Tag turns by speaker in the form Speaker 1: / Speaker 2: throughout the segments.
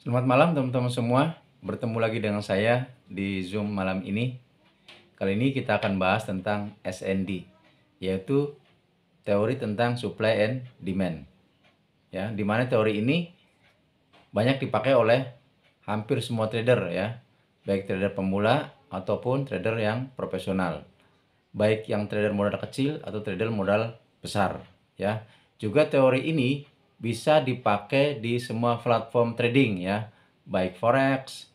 Speaker 1: Selamat malam teman-teman semua. Bertemu lagi dengan saya di Zoom malam ini. Kali ini kita akan bahas tentang SND, yaitu teori tentang supply and demand. Ya, di mana teori ini banyak dipakai oleh hampir semua trader ya, baik trader pemula ataupun trader yang profesional. Baik yang trader modal kecil atau trader modal besar, ya. Juga teori ini bisa dipakai di semua platform trading ya, baik forex,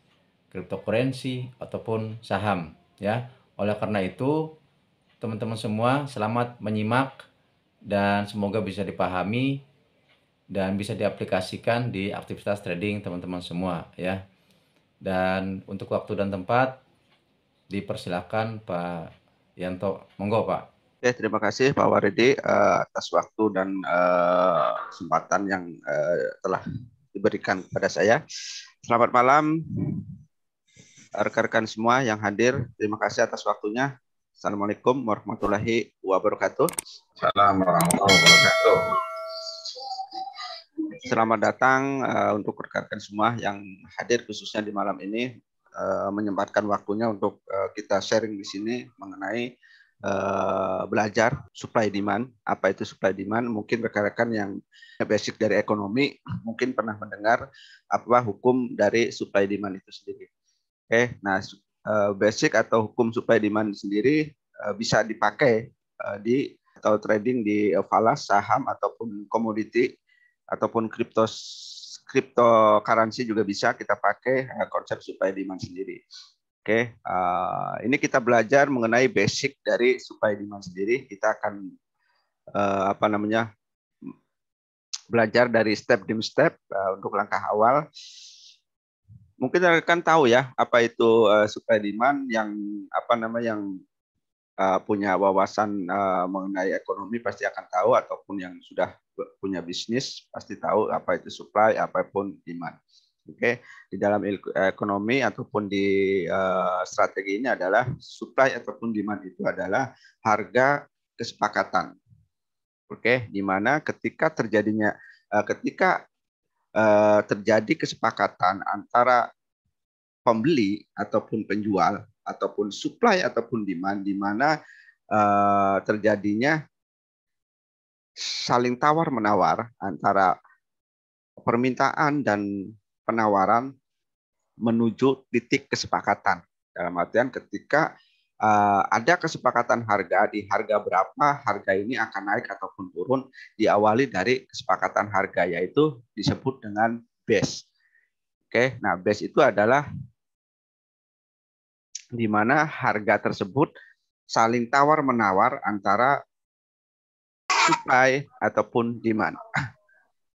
Speaker 1: cryptocurrency ataupun saham ya. Oleh karena itu, teman-teman semua selamat menyimak dan semoga bisa dipahami dan bisa diaplikasikan di aktivitas trading teman-teman semua ya. Dan untuk waktu dan tempat dipersilakan Pak Yanto. Monggo Pak.
Speaker 2: Oke, terima kasih Pak Waridi uh, atas waktu dan uh, kesempatan yang uh, telah diberikan kepada saya. Selamat malam rekan-rekan semua yang hadir. Terima kasih atas waktunya. Assalamualaikum warahmatullahi wabarakatuh. Salam warahmatullahi wabarakatuh. Selamat datang uh, untuk rekan-rekan semua yang hadir khususnya di malam ini uh, menyempatkan waktunya untuk uh, kita sharing di sini mengenai uh, belajar supply demand. Apa itu supply demand? Mungkin rekan-rekan yang basic dari ekonomi mungkin pernah mendengar apa hukum dari supply demand itu sendiri. Oke, okay, nah uh, basic atau hukum supply demand sendiri uh, bisa dipakai uh, di atau trading di falas saham ataupun komoditi ataupun kripto cryptocurrency juga bisa kita pakai konsep supply demand sendiri. Oke, okay. uh, eh, ini kita belajar mengenai basic dari supply demand sendiri. Kita akan uh, apa namanya belajar dari step demi step uh, untuk langkah awal. Mungkin rekan kan tahu ya apa itu uh, supply demand yang apa nama yang uh, punya wawasan uh, mengenai ekonomi pasti akan tahu ataupun yang sudah punya bisnis pasti tahu apa itu supply apapun demand. Oke, okay? di dalam eh, ekonomi ataupun di uh, strategi ini adalah supply ataupun demand itu adalah harga kesepakatan. Oke, okay? di mana ketika terjadinya uh, ketika uh, terjadi kesepakatan antara pembeli ataupun penjual ataupun supply ataupun demand di mana uh, terjadinya saling tawar menawar antara permintaan dan penawaran menuju titik kesepakatan. Dalam artian ketika uh, ada kesepakatan harga di harga berapa harga ini akan naik ataupun turun diawali dari kesepakatan harga yaitu disebut dengan base. Oke, nah base itu adalah di mana harga tersebut saling tawar menawar antara supply ataupun demand.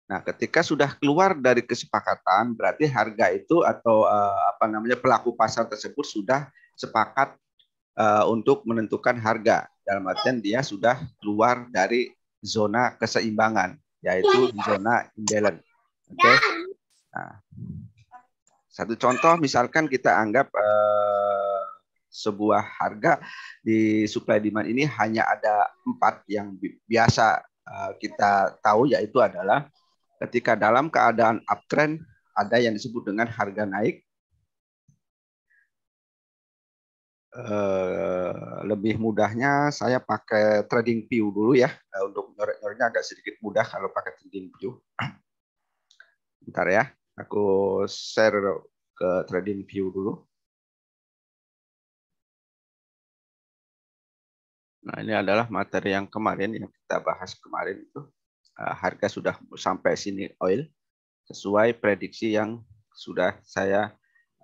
Speaker 2: Nah, ketika sudah keluar dari kesepakatan, berarti harga itu atau uh, apa namanya pelaku pasar tersebut sudah sepakat uh, untuk menentukan harga. Dalam artian dia sudah keluar dari zona keseimbangan, yaitu zona imbalance. Oke. Okay? Nah, satu contoh misalkan kita anggap eh, sebuah harga di supply demand ini hanya ada empat yang biasa eh, kita tahu yaitu adalah ketika dalam keadaan uptrend ada yang disebut dengan harga naik eh, lebih mudahnya saya pakai trading view dulu ya eh, untuk nyorek-nyoreknya agak sedikit mudah kalau pakai trading view. Bentar ya,
Speaker 3: aku share ke trading view dulu. Nah, ini adalah materi yang kemarin yang kita
Speaker 2: bahas kemarin itu. Eh, harga sudah sampai sini oil sesuai prediksi yang sudah saya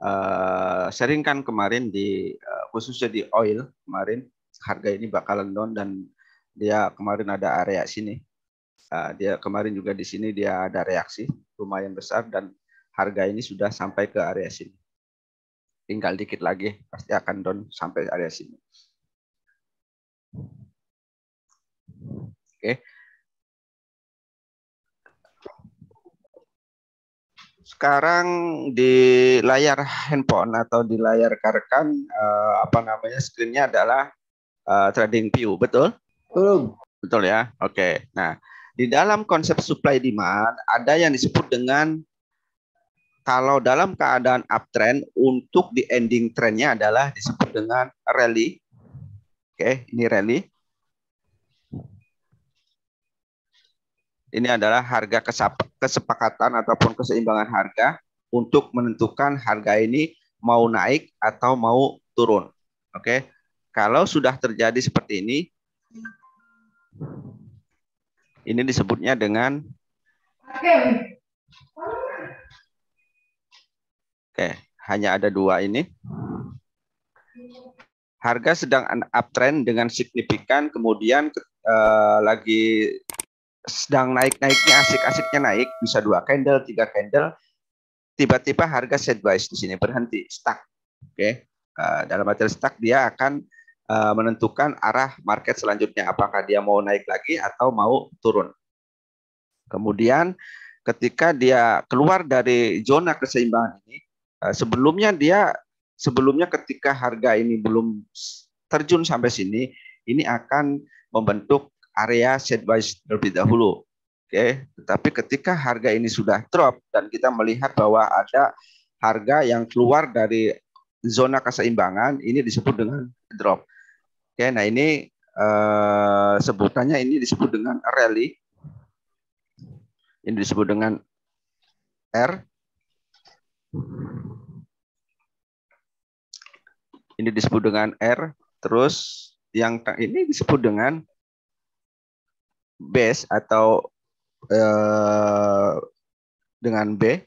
Speaker 2: uh, eh, seringkan kemarin di eh, khususnya di oil kemarin harga ini bakalan down dan dia kemarin ada area sini dia kemarin juga di sini dia ada reaksi lumayan besar dan harga ini sudah sampai ke area sini tinggal dikit lagi pasti akan down
Speaker 3: sampai area sini. Oke, okay.
Speaker 2: sekarang di layar handphone atau di layar rekan uh, eh, apa namanya screennya adalah uh, trading view betul betul betul ya oke okay. nah di dalam konsep supply demand ada yang disebut dengan kalau dalam keadaan uptrend untuk di ending trendnya adalah disebut dengan rally oke okay, ini rally ini adalah harga kesepakatan ataupun keseimbangan harga untuk menentukan harga ini mau naik atau mau turun. Oke. Kalau sudah terjadi seperti ini ini disebutnya dengan Oke. Oke, hanya ada dua ini. Harga sedang uptrend dengan signifikan, kemudian eh, lagi sedang naik-naiknya asik-asiknya naik bisa dua candle tiga candle tiba-tiba harga sideways di sini berhenti stuck oke okay? uh, eh, dalam artian stuck dia akan uh, menentukan arah market selanjutnya apakah dia mau naik lagi atau mau turun kemudian ketika dia keluar dari zona keseimbangan ini uh, sebelumnya dia sebelumnya ketika harga ini belum terjun sampai sini ini akan membentuk area set terlebih dahulu. Oke, okay. tetapi ketika harga ini sudah drop dan kita melihat bahwa ada harga yang keluar dari zona keseimbangan, ini disebut dengan drop. Oke, okay. nah ini eh, sebutannya ini disebut dengan rally. Ini disebut dengan R. Ini disebut dengan R, terus yang ini disebut dengan base atau uh, dengan B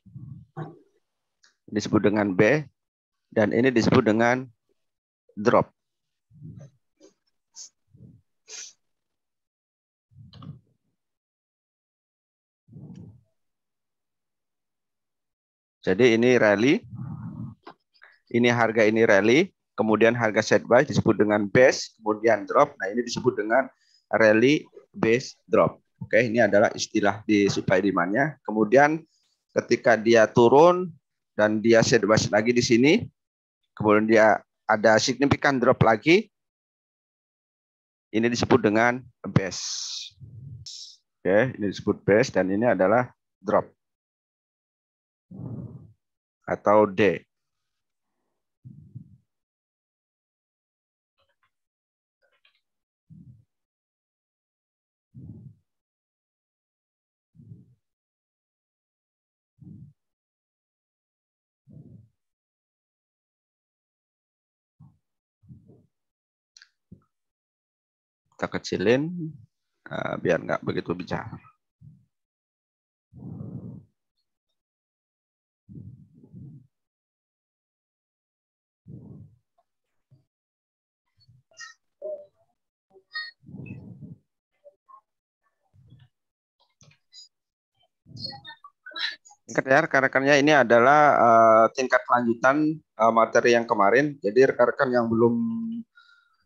Speaker 2: disebut dengan B dan ini disebut dengan drop. Jadi ini rally, ini harga ini rally, kemudian harga set buy disebut dengan base, kemudian drop. Nah ini disebut dengan rally base drop. Oke, ini adalah istilah di supply demand-nya. Kemudian ketika dia turun dan dia sideways lagi di sini, kemudian dia ada signifikan drop lagi, ini disebut dengan base.
Speaker 3: Oke, ini disebut base dan ini adalah drop atau D. kita kecilin uh, biar nggak begitu bicara. Tingkat ya, rekan-rekannya
Speaker 2: ini adalah uh, tingkat lanjutan uh, materi yang kemarin. Jadi rekan-rekan yang belum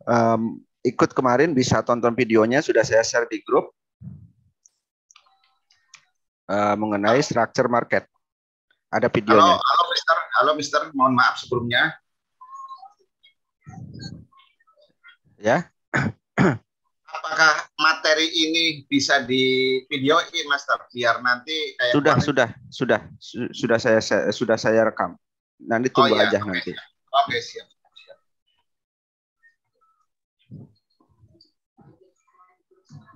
Speaker 2: um, ikut kemarin bisa tonton videonya sudah saya share di grup uh, mengenai structure market. Ada videonya. Halo, halo Mister, halo Mister, mohon maaf sebelumnya. Ya. Apakah materi ini bisa di videoin, Master, biar nanti kayak sudah kemarin... sudah sudah sudah saya, saya sudah saya rekam. Nanti oh tunggu oh, iya. aja okay. nanti.
Speaker 3: Oke, okay, siap.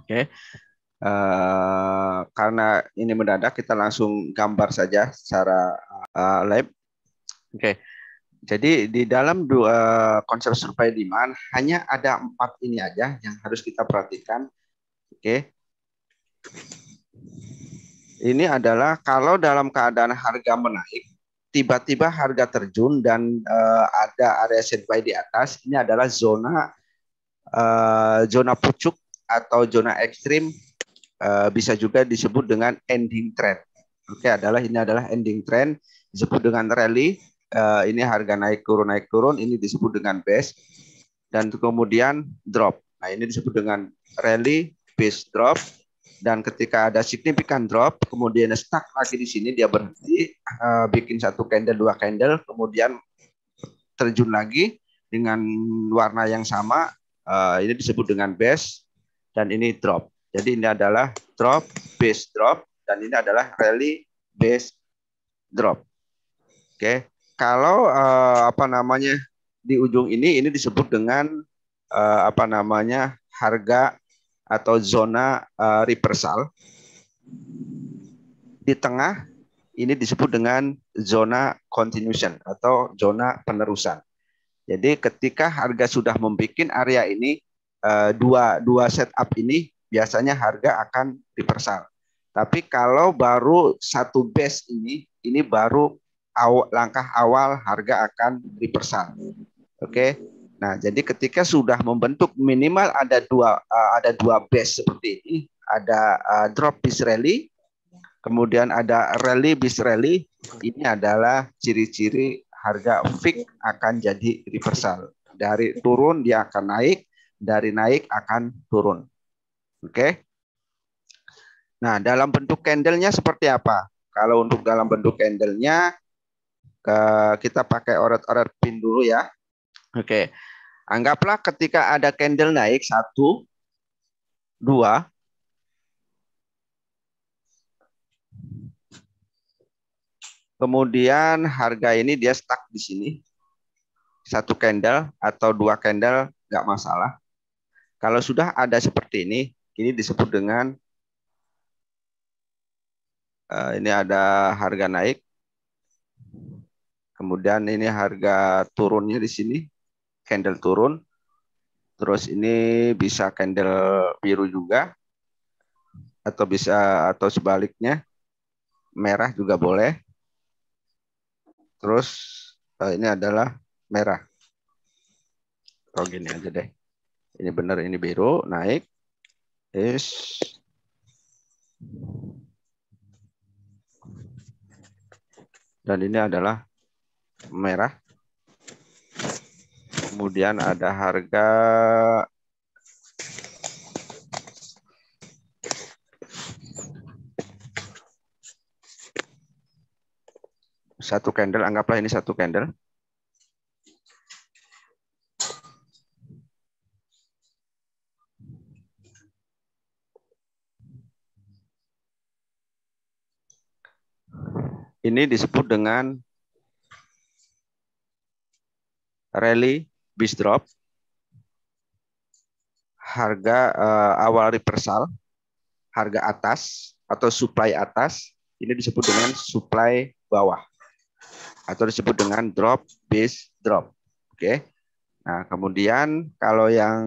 Speaker 2: Oke. Okay. Uh, eh, karena ini mendadak, kita langsung gambar saja secara uh, eh, live. Oke. Okay. Jadi di dalam dua konsep survei demand hanya ada empat ini aja yang harus kita perhatikan. Oke. Okay. Ini adalah kalau dalam keadaan harga menaik, tiba-tiba harga terjun dan uh, ada area survei di atas, ini adalah zona uh, zona pucuk atau zona ekstrim uh, bisa juga disebut dengan ending trend. Oke, okay, adalah ini adalah ending trend disebut dengan rally. Uh, ini harga naik turun naik turun. Ini disebut dengan base dan kemudian drop. Nah, ini disebut dengan rally, base drop dan ketika ada signifikan drop kemudian stuck lagi di sini dia berhenti uh, bikin satu candle dua candle kemudian terjun lagi dengan warna yang sama uh, ini disebut dengan base dan ini drop. Jadi ini adalah drop base drop dan ini adalah rally base drop. Oke, kalau uh, apa namanya di ujung ini ini disebut dengan uh, apa namanya harga atau zona uh, reversal. Di tengah ini disebut dengan zona continuation atau zona penerusan. Jadi ketika harga sudah membuat area ini Eh, dua dua setup ini biasanya harga akan dipersal. Tapi kalau baru satu base ini, ini baru aw, langkah awal harga akan dipersal. Oke. Okay? Nah, jadi ketika sudah membentuk minimal ada dua eh, ada dua base seperti ini, ada eh, drop bis rally, kemudian ada rally bis rally. Ini adalah ciri-ciri harga fix akan jadi reversal. Dari turun dia akan naik, dari naik akan turun. Oke. Okay? Nah, dalam bentuk candlenya seperti apa? Kalau untuk dalam bentuk candlenya, kita pakai orat-orat pin dulu ya. Oke. Okay. Anggaplah ketika ada candle naik satu, dua, kemudian harga ini dia stuck di sini, satu candle atau dua candle nggak masalah. Kalau sudah ada seperti ini, ini disebut dengan uh, ini ada harga naik. Kemudian ini harga turunnya di sini, candle turun. Terus ini bisa candle biru juga atau bisa atau sebaliknya merah juga boleh. Terus uh, ini adalah merah. Oh gini aja deh. Ini benar, ini biru, naik. Is dan ini adalah merah. Kemudian ada harga satu candle, anggaplah ini satu candle. Ini disebut dengan rally drop Harga uh, awal reversal, harga atas atau supply atas, ini disebut dengan supply bawah atau disebut dengan drop base drop. Oke. Nah, kemudian kalau yang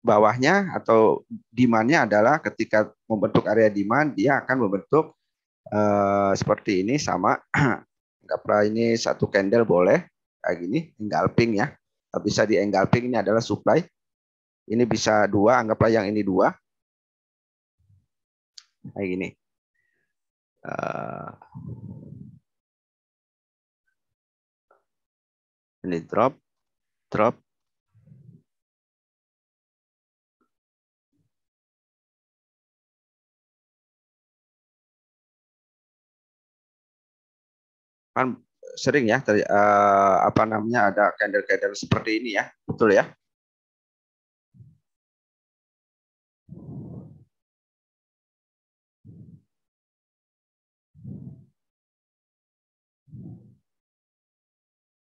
Speaker 2: bawahnya atau demandnya adalah ketika membentuk area demand, dia akan membentuk Eh, seperti ini sama anggaplah ini satu candle boleh kayak gini engulfing ya bisa di engulfing ini adalah supply ini bisa dua anggaplah yang ini dua
Speaker 3: kayak gini eh, ini drop drop kan sering ya ter, uh, apa namanya ada kader-kader seperti ini ya betul ya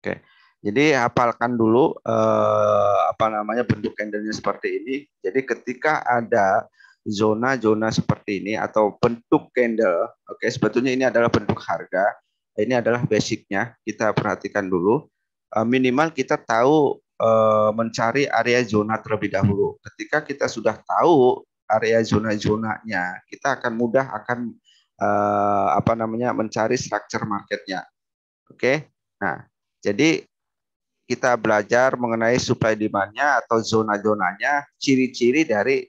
Speaker 3: Oke, jadi hafalkan
Speaker 2: dulu uh, apa namanya bentuk candlenya seperti ini. Jadi ketika ada zona-zona seperti ini atau bentuk candle, oke okay, sebetulnya ini adalah bentuk harga ini adalah basicnya kita perhatikan dulu eh, minimal kita tahu eh, mencari area zona terlebih dahulu ketika kita sudah tahu area zona-zonanya kita akan mudah akan eh, apa namanya mencari structure marketnya oke nah jadi kita belajar mengenai supply demand-nya atau zona-zonanya ciri-ciri dari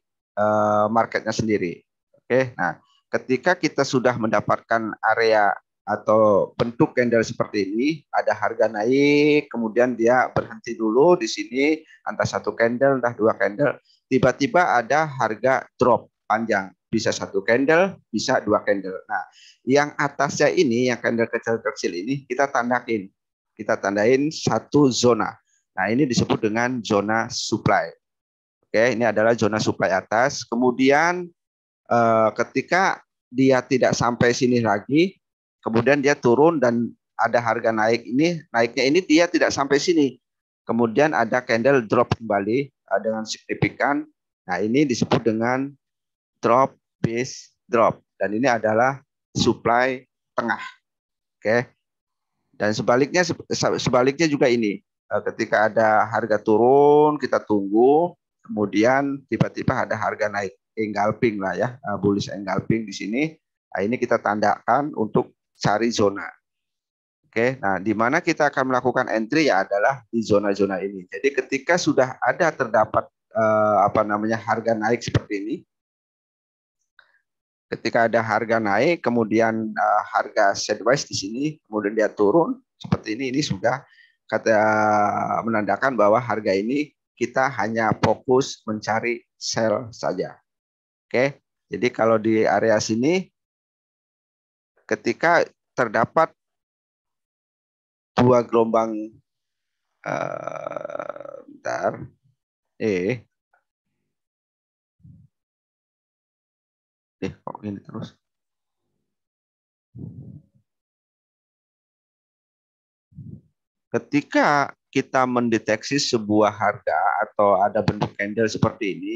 Speaker 2: marketnya sendiri oke nah ketika kita sudah mendapatkan area atau bentuk candle seperti ini ada harga naik kemudian dia berhenti dulu di sini antara satu candle entah dua candle tiba-tiba ada harga drop panjang bisa satu candle bisa dua candle nah yang atasnya ini yang candle kecil-kecil ini kita tandakin kita tandain satu zona nah ini disebut dengan zona supply oke ini adalah zona supply atas kemudian eh, ketika dia tidak sampai sini lagi kemudian dia turun dan ada harga naik ini naiknya ini dia tidak sampai sini kemudian ada candle drop kembali eh, dengan signifikan nah ini disebut dengan drop base drop dan ini adalah supply tengah oke dan sebaliknya sebaliknya juga ini eh, ketika ada harga turun kita tunggu kemudian tiba-tiba ada harga naik engulfing lah ya eh, bullish engulfing di sini nah, ini kita tandakan untuk cari zona. Oke, nah di mana kita akan melakukan entry ya adalah di zona-zona ini. Jadi ketika sudah ada terdapat eh, apa namanya harga naik seperti ini, ketika ada harga naik, kemudian eh, harga sideways di sini, kemudian dia turun seperti ini, ini sudah kata menandakan bahwa harga ini kita hanya fokus mencari sell saja. Oke, jadi kalau di area sini ketika terdapat dua gelombang
Speaker 3: uh, bentar eh eh kok ini terus ketika kita
Speaker 2: mendeteksi sebuah harga atau ada bentuk candle seperti ini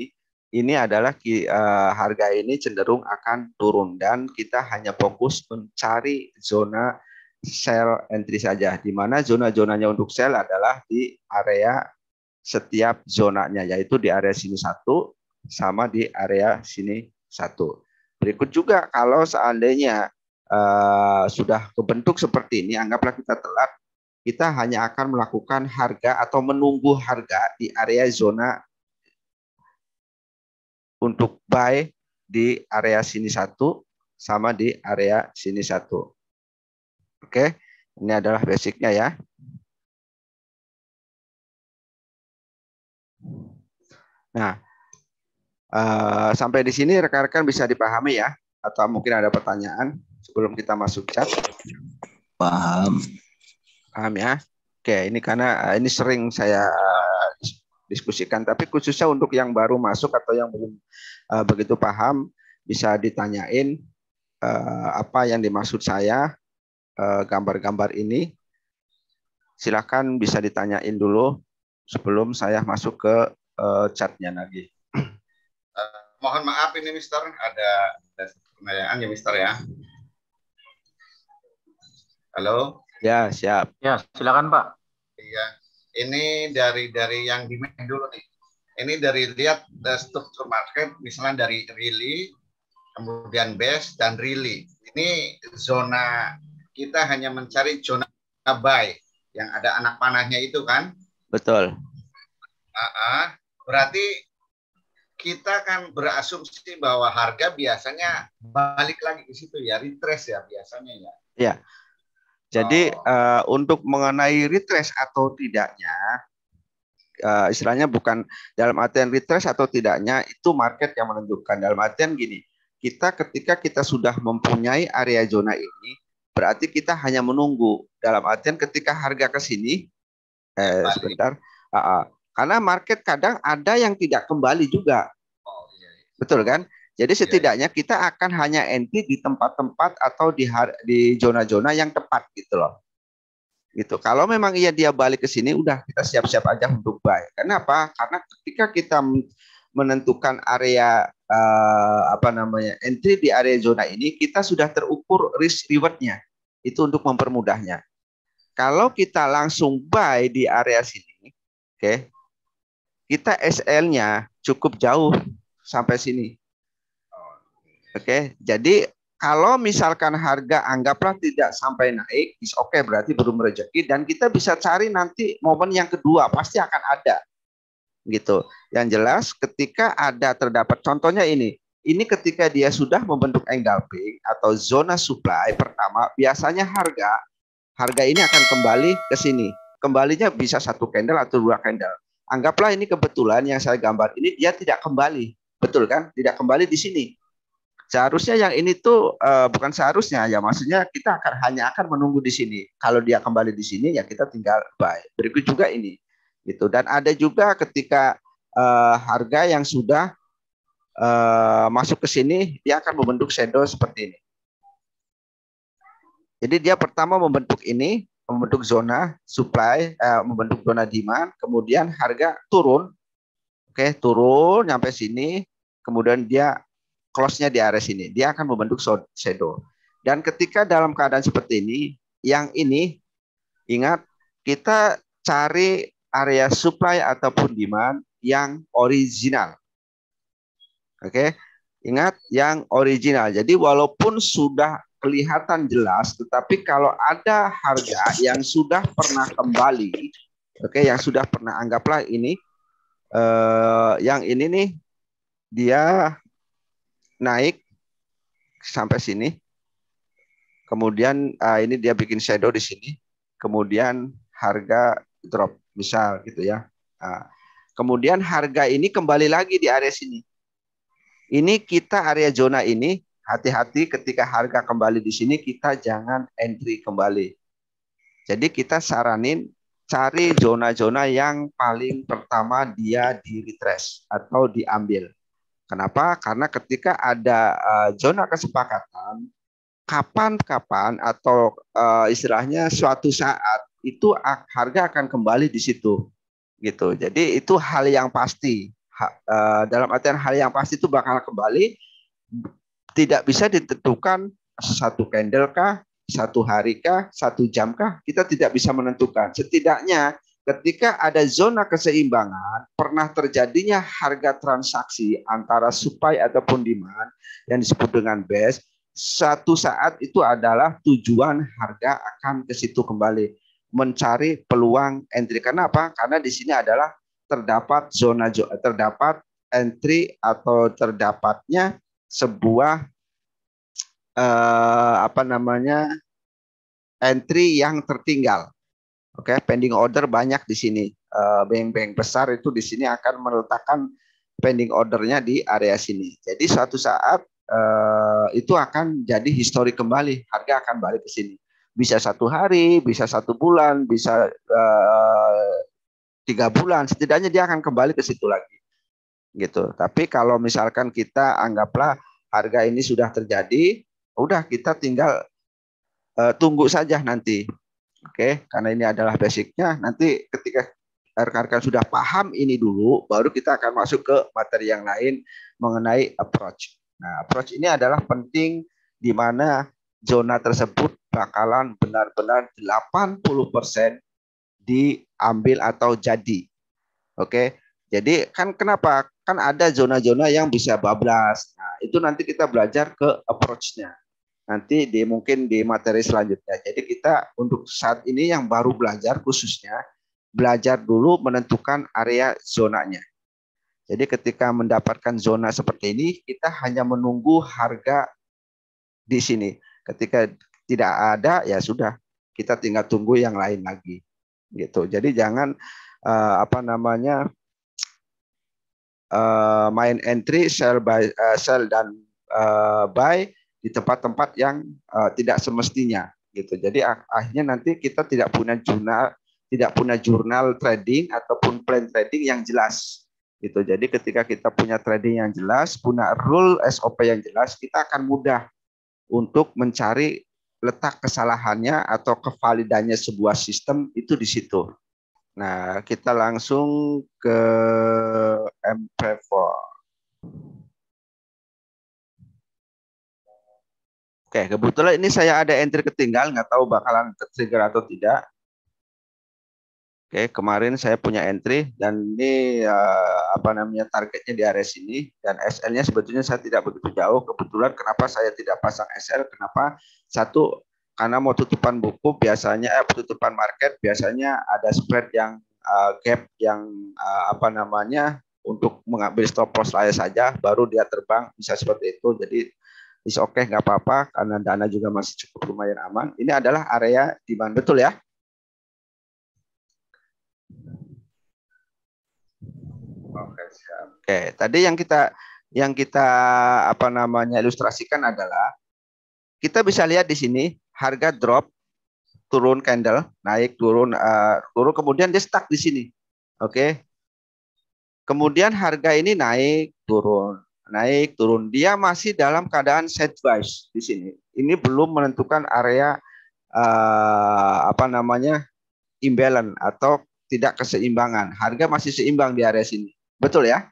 Speaker 2: ini adalah uh, harga ini cenderung akan turun dan kita hanya fokus mencari zona sell entry saja di mana zona-zonanya untuk sell adalah di area setiap zonanya yaitu di area sini satu sama di area sini satu. Berikut juga kalau seandainya uh, sudah kebentuk seperti ini anggaplah kita telat kita hanya akan melakukan harga atau menunggu harga di area zona untuk buy di area sini satu sama di area sini satu.
Speaker 3: Oke, ini adalah basicnya ya. Nah, eh,
Speaker 2: sampai di sini rekan-rekan bisa dipahami ya, atau mungkin ada pertanyaan sebelum kita masuk chat. Paham. Paham ya. Oke, ini karena eh, ini sering saya diskusikan. Tapi khususnya untuk yang baru masuk atau yang belum uh, begitu paham bisa ditanyain uh, apa yang dimaksud saya eh, gambar-gambar uh, ini. Silakan bisa ditanyain dulu sebelum saya masuk ke uh, chatnya lagi. Uh, mohon maaf ini Mister ada, pertanyaan ya Mister ya. Halo. Ya siap. Ya silakan Pak. Iya. Ini dari dari yang di dulu nih. Ini dari lihat the eh, struktur market misalnya dari really, kemudian base dan really. Ini zona kita hanya mencari zona buy yang ada anak panahnya itu kan? Betul. Uh -uh. Berarti kita kan berasumsi bahwa harga biasanya balik lagi ke situ ya, retrace ya biasanya ya. Iya. Jadi oh. uh, untuk mengenai retrace atau tidaknya, uh, istilahnya bukan dalam artian retrace atau tidaknya itu market yang menentukan. Dalam artian gini, kita ketika kita sudah mempunyai area zona ini, berarti kita hanya menunggu. Dalam artian ketika harga ke sini, eh, sebentar, uh, uh, karena market kadang ada yang tidak kembali juga, oh, iya, iya. betul kan? Jadi iya. setidaknya kita akan hanya entry di tempat-tempat atau di di zona-zona yang tepat gitu loh. Gitu. Kalau memang iya dia balik ke sini udah kita siap-siap aja untuk buy. Kenapa? Karena ketika kita menentukan area eh, apa namanya entry di area zona ini kita sudah terukur risk rewardnya itu untuk mempermudahnya. Kalau kita langsung buy di area sini, oke, okay, kita SL-nya cukup jauh sampai sini. Oke, jadi kalau misalkan harga anggaplah tidak sampai naik, is oke okay, berarti belum rezeki dan kita bisa cari nanti momen yang kedua pasti akan ada. Gitu. Yang jelas ketika ada terdapat contohnya ini. Ini ketika dia sudah membentuk engulfing atau zona supply pertama, biasanya harga harga ini akan kembali ke sini. Kembalinya bisa satu candle atau dua candle. Anggaplah ini kebetulan yang saya gambar ini dia tidak kembali. Betul kan? Tidak kembali di sini seharusnya yang ini tuh uh, bukan seharusnya ya maksudnya kita akan hanya akan menunggu di sini kalau dia kembali di sini ya kita tinggal buy berikut juga ini gitu dan ada juga ketika uh, harga yang sudah uh, masuk ke sini dia akan membentuk shadow seperti ini jadi dia pertama membentuk ini membentuk zona supply uh, membentuk zona demand kemudian harga turun oke turun sampai sini kemudian dia close-nya di area sini. Dia akan membentuk shadow. Dan ketika dalam keadaan seperti ini, yang ini ingat kita cari area supply ataupun demand yang original. Oke, okay? ingat yang original. Jadi walaupun sudah kelihatan jelas, tetapi kalau ada harga yang sudah pernah kembali, oke, okay, yang sudah pernah anggaplah ini, eh, yang ini nih dia naik sampai sini. Kemudian uh, ini dia bikin shadow di sini. Kemudian harga drop misal gitu ya. Uh, kemudian harga ini kembali lagi di area sini. Ini kita area zona ini hati-hati ketika harga kembali di sini kita jangan entry kembali. Jadi kita saranin cari zona-zona yang paling pertama dia di retrace atau diambil. Kenapa? Karena ketika ada eh, zona kesepakatan, kapan-kapan atau eh, istilahnya suatu saat itu harga akan kembali di situ, gitu. Jadi itu hal yang pasti. Eh, dalam artian hal yang pasti itu bakal kembali, tidak bisa ditentukan satu candle kah, satu hari kah, satu jam kah, kita tidak bisa menentukan. Setidaknya ketika ada zona keseimbangan, pernah terjadinya harga transaksi antara supply ataupun demand yang disebut dengan base, satu saat itu adalah tujuan harga akan ke situ kembali mencari peluang entry. Karena apa? Karena di sini adalah terdapat zona terdapat entry atau terdapatnya sebuah eh, apa namanya entry yang tertinggal Oke, okay, pending order banyak di sini. Eh, bank-bank besar itu di sini akan meletakkan pending ordernya di area sini. Jadi suatu saat eh, itu akan jadi histori kembali, harga akan balik ke sini. Bisa satu hari, bisa satu bulan, bisa eh, tiga bulan. Setidaknya dia akan kembali ke situ lagi, gitu. Tapi kalau misalkan kita anggaplah harga ini sudah terjadi, udah kita tinggal tunggu saja nanti Oke, karena ini adalah basicnya. Nanti ketika rekan-rekan sudah paham ini dulu, baru kita akan masuk ke materi yang lain mengenai approach. Nah, approach ini adalah penting di mana zona tersebut bakalan benar-benar 80% diambil atau jadi. Oke. Jadi kan kenapa? Kan ada zona-zona yang bisa bablas. Nah, itu nanti kita belajar ke approach-nya nanti di mungkin di materi selanjutnya. Jadi kita untuk saat ini yang baru belajar khususnya belajar dulu menentukan area zonanya. Jadi ketika mendapatkan zona seperti ini kita hanya menunggu harga di sini. Ketika tidak ada ya sudah kita tinggal tunggu yang lain lagi. Gitu. Jadi jangan uh, apa namanya uh, main entry sell by uh, sell dan uh, buy di tempat-tempat yang uh, tidak semestinya gitu. Jadi akhirnya nanti kita tidak punya jurnal tidak punya jurnal trading ataupun plan trading yang jelas gitu. Jadi ketika kita punya trading yang jelas, punya rule SOP yang jelas, kita akan mudah untuk mencari letak kesalahannya atau kevalidannya sebuah sistem itu di situ. Nah, kita
Speaker 3: langsung ke M 4 Oke, kebetulan ini saya ada entry ketinggal, nggak tahu bakalan ketrigger atau tidak.
Speaker 2: Oke, kemarin saya punya entry dan ini uh, apa namanya targetnya di area sini dan SL-nya sebetulnya saya tidak begitu jauh. Kebetulan kenapa saya tidak pasang SL? Kenapa? Satu karena mau tutupan buku biasanya eh, tutupan market biasanya ada spread yang uh, gap yang uh, apa namanya untuk mengambil stop loss saya saja baru dia terbang bisa seperti itu. Jadi is oke okay, nggak apa-apa karena dana juga masih cukup lumayan aman. Ini adalah area di mana betul ya?
Speaker 3: Oke, okay,
Speaker 2: tadi yang kita yang kita apa namanya ilustrasikan adalah kita bisa lihat di sini harga drop turun candle, naik turun uh, turun kemudian dia stuck di sini. Oke. Okay? Kemudian harga ini naik turun naik turun. Dia masih dalam keadaan sideways di sini. Ini belum menentukan area eh, apa namanya imbalance atau tidak keseimbangan. Harga masih seimbang di area sini. Betul ya?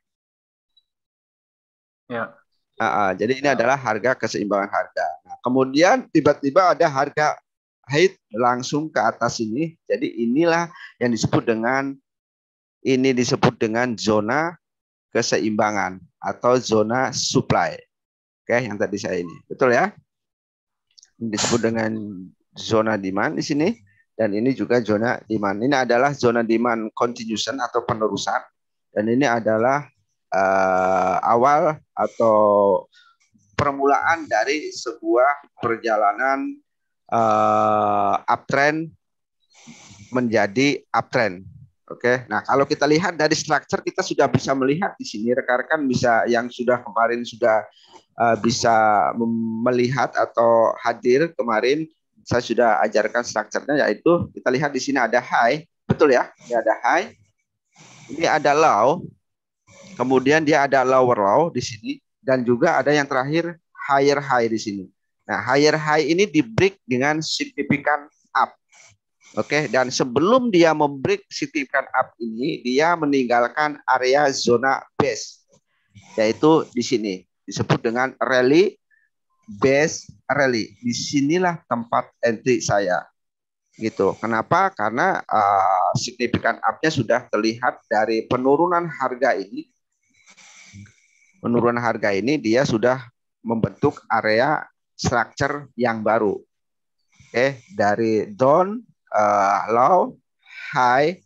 Speaker 2: Ya. Uh, jadi ini adalah harga keseimbangan harga. Nah, kemudian tiba-tiba ada harga height langsung ke atas ini. Jadi inilah yang disebut dengan ini disebut dengan zona keseimbangan atau zona supply. Oke, yang tadi saya ini. Betul ya? Ini disebut dengan zona demand di sini dan ini juga zona demand. Ini adalah zona demand continuation atau penerusan dan ini adalah uh, awal atau permulaan dari sebuah perjalanan uh, uptrend menjadi uptrend Oke, nah kalau kita lihat dari structure kita sudah bisa melihat di sini rekan-rekan bisa yang sudah kemarin sudah uh, bisa melihat atau hadir kemarin saya sudah ajarkan structure-nya yaitu kita lihat di sini ada high, betul ya? Ini ada high, ini ada low, kemudian dia ada lower low di sini dan juga ada yang terakhir higher high di sini. Nah, higher high ini di break dengan signifikan Oke, okay? dan sebelum dia membreak sitikan up ini, dia meninggalkan area zona base, yaitu di sini disebut dengan rally base rally. Disinilah tempat entry saya, gitu. Kenapa? Karena uh, ah, signifikan up-nya sudah terlihat dari penurunan harga ini. Penurunan harga ini dia sudah membentuk area structure yang baru. Oke, okay? dari down uh, eh, low, high,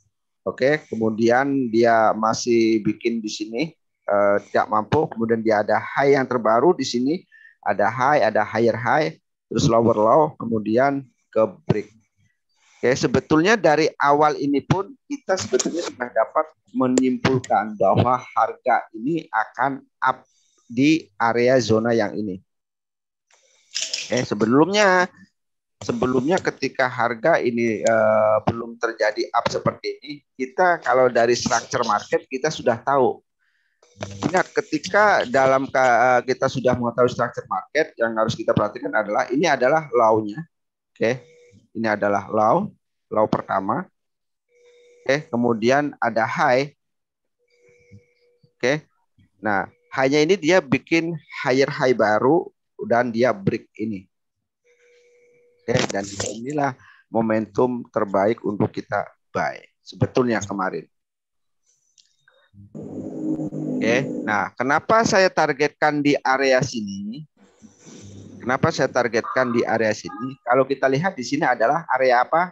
Speaker 2: oke, okay. kemudian dia masih bikin di sini uh, tidak mampu, kemudian dia ada high yang terbaru di sini, ada high, ada higher high, terus lower low, kemudian ke break. Oke, okay. sebetulnya dari awal ini pun kita sebetulnya sudah dapat menyimpulkan bahwa harga ini akan up di area zona yang ini. Oke, sebelumnya sebelumnya ketika harga ini uh, belum terjadi up seperti ini, kita kalau dari structure market kita sudah tahu. Ingat ketika dalam uh, kita sudah mengetahui structure market yang harus kita perhatikan adalah ini adalah low Oke. Okay. Ini adalah low, low pertama. Oke, okay. kemudian ada high. Oke. Okay. Nah, hanya ini dia bikin higher high baru dan dia break ini Oke, dan inilah momentum terbaik untuk kita buy sebetulnya kemarin. Oke, nah kenapa saya targetkan di area sini? Kenapa saya targetkan di area sini? Kalau kita lihat di sini adalah area apa?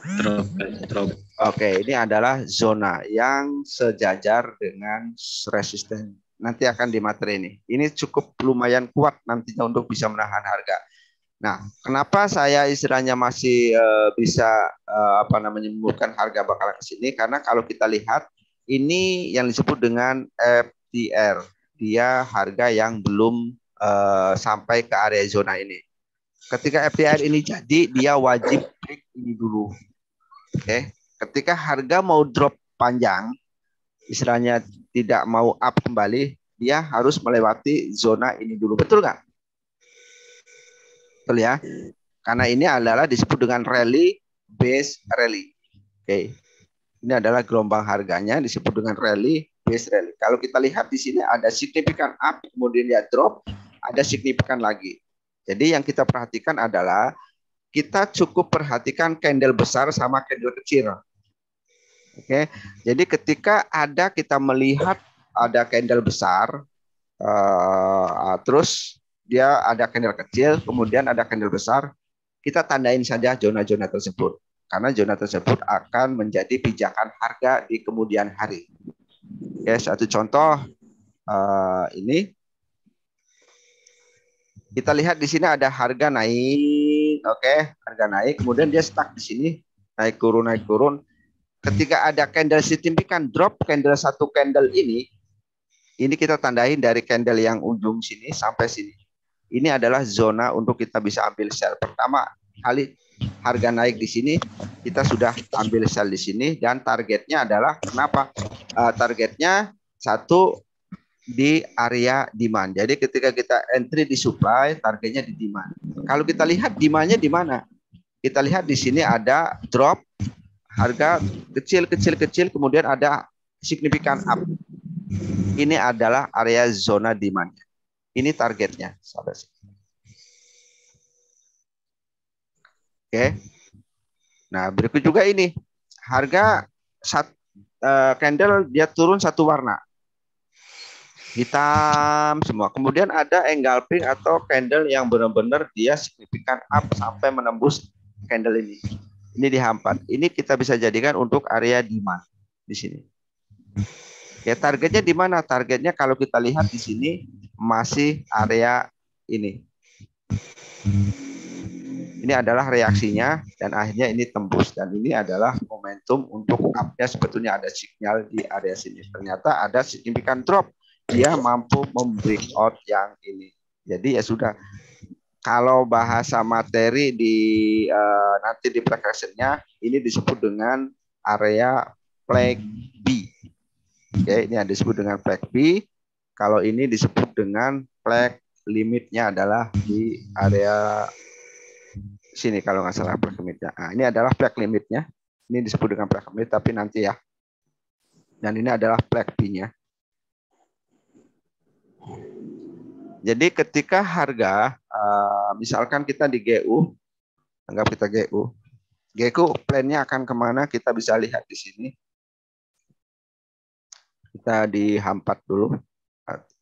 Speaker 3: Oke, okay,
Speaker 2: Oke, ini adalah zona yang sejajar dengan resisten nanti akan di materi ini. Ini cukup lumayan kuat nantinya untuk bisa menahan harga. Nah, kenapa saya istilahnya masih uh, bisa uh, apa namanya menyebutkan harga bakal ke sini karena kalau kita lihat ini yang disebut dengan FTR. Dia harga yang belum uh, sampai ke area zona ini. Ketika FTR ini jadi, dia wajib
Speaker 3: break ini dulu.
Speaker 2: Oke. Okay? Ketika harga mau drop panjang, istilahnya tidak mau up kembali, dia harus melewati zona ini dulu. Betul nggak? Betul ya? Karena ini adalah disebut dengan rally base rally. Oke. Okay. Ini adalah gelombang harganya disebut dengan rally base rally. Kalau kita lihat di sini ada signifikan up, kemudian dia drop, ada signifikan lagi. Jadi yang kita perhatikan adalah kita cukup perhatikan candle besar sama candle kecil. Oke. Okay? Jadi ketika ada kita melihat ada candle besar uh, terus dia ada candle kecil, kemudian ada candle besar, kita tandain saja zona-zona tersebut. Karena zona tersebut akan menjadi pijakan harga di kemudian hari. Oke, satu contoh uh, ini kita lihat di sini ada harga naik, oke, okay, harga naik, kemudian dia stuck di sini, naik turun naik turun. Ketika ada candle signifikan drop candle satu candle ini, ini kita tandain dari candle yang ujung sini sampai sini. Ini adalah zona untuk kita bisa ambil sell. Pertama kali harga naik di sini, kita sudah ambil sell di sini dan targetnya adalah kenapa? Uh, targetnya satu di area demand. Jadi ketika kita entry di supply, targetnya di demand. Kalau kita lihat demandnya di mana? Kita lihat di sini ada drop harga kecil-kecil-kecil kemudian ada signifikan up. Ini adalah area zona demand. Ini targetnya, sahabat. Oke. Nah, berikut juga ini. Harga sat, uh, candle dia turun satu warna. Hitam semua. Kemudian ada engulfing atau candle yang benar-benar dia signifikan up sampai menembus candle ini ini dihampat. Ini kita bisa jadikan untuk area demand di sini. Ya, targetnya di mana? Targetnya kalau kita lihat di sini masih area ini. Ini adalah reaksinya dan akhirnya ini tembus dan ini adalah momentum untuk upnya sebetulnya ada sinyal di area sini. Ternyata ada signifikan drop. Dia mampu membreak out yang ini. Jadi ya sudah kalau bahasa materi di uh, nanti di precautionnya ini disebut dengan area flag B. Oke, ini yang disebut dengan flag B. Kalau ini disebut dengan flag limitnya adalah di area sini kalau nggak salah flag limitnya. Nah, ini adalah flag limitnya. Ini disebut dengan flag limit tapi nanti ya. Dan ini adalah flag B-nya. Jadi ketika harga, uh, misalkan kita di GU, anggap kita GU, GU plannya akan kemana kita bisa lihat di sini. Kita di hampat dulu,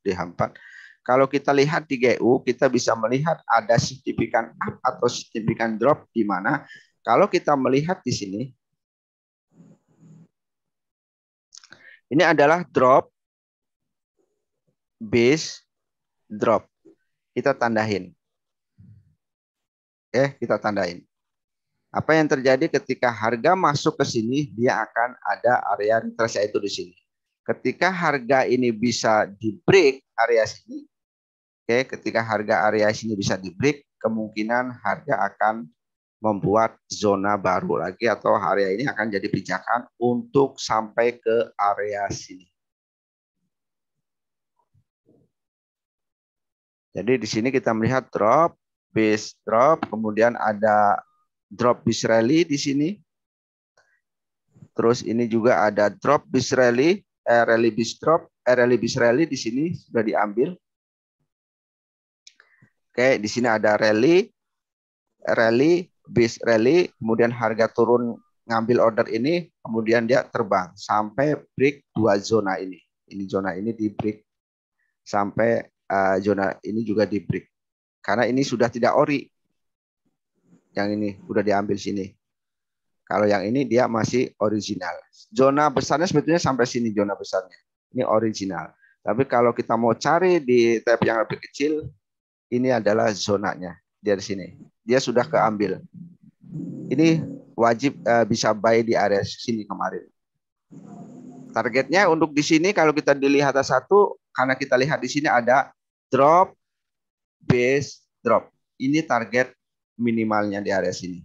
Speaker 2: di hampat. Kalau kita lihat di GU, kita bisa melihat ada signifikan up atau signifikan drop di mana. Kalau kita melihat di sini, ini adalah drop base drop. Kita tandain, Oke, eh, kita tandain. Apa yang terjadi ketika harga masuk ke sini, dia akan ada area retrace itu di sini. Ketika harga ini bisa di-break area sini, Oke, ketika harga area sini bisa di break, kemungkinan harga akan membuat zona baru lagi atau area ini akan jadi pijakan untuk sampai ke area sini. Jadi di sini kita melihat drop, base drop, kemudian ada drop base rally di sini. Terus ini juga ada drop base rally, eh, rally base drop, eh, rally base rally di sini sudah diambil. Oke, di sini ada rally, rally, base rally, kemudian harga turun ngambil order ini, kemudian dia terbang sampai break dua zona ini. Ini zona ini di break sampai uh, zona ini juga di break. Karena ini sudah tidak ori. Yang ini sudah diambil sini. Kalau yang ini dia masih original. Zona besarnya sebetulnya sampai sini zona besarnya. Ini original. Tapi kalau kita mau cari di tab yang lebih kecil, ini adalah zonanya dari sini. Dia sudah keambil. Ini wajib uh, bisa buy di area sini kemarin. Targetnya untuk di sini kalau kita dilihat satu, karena kita lihat di sini ada drop, base, drop. Ini target minimalnya di area sini.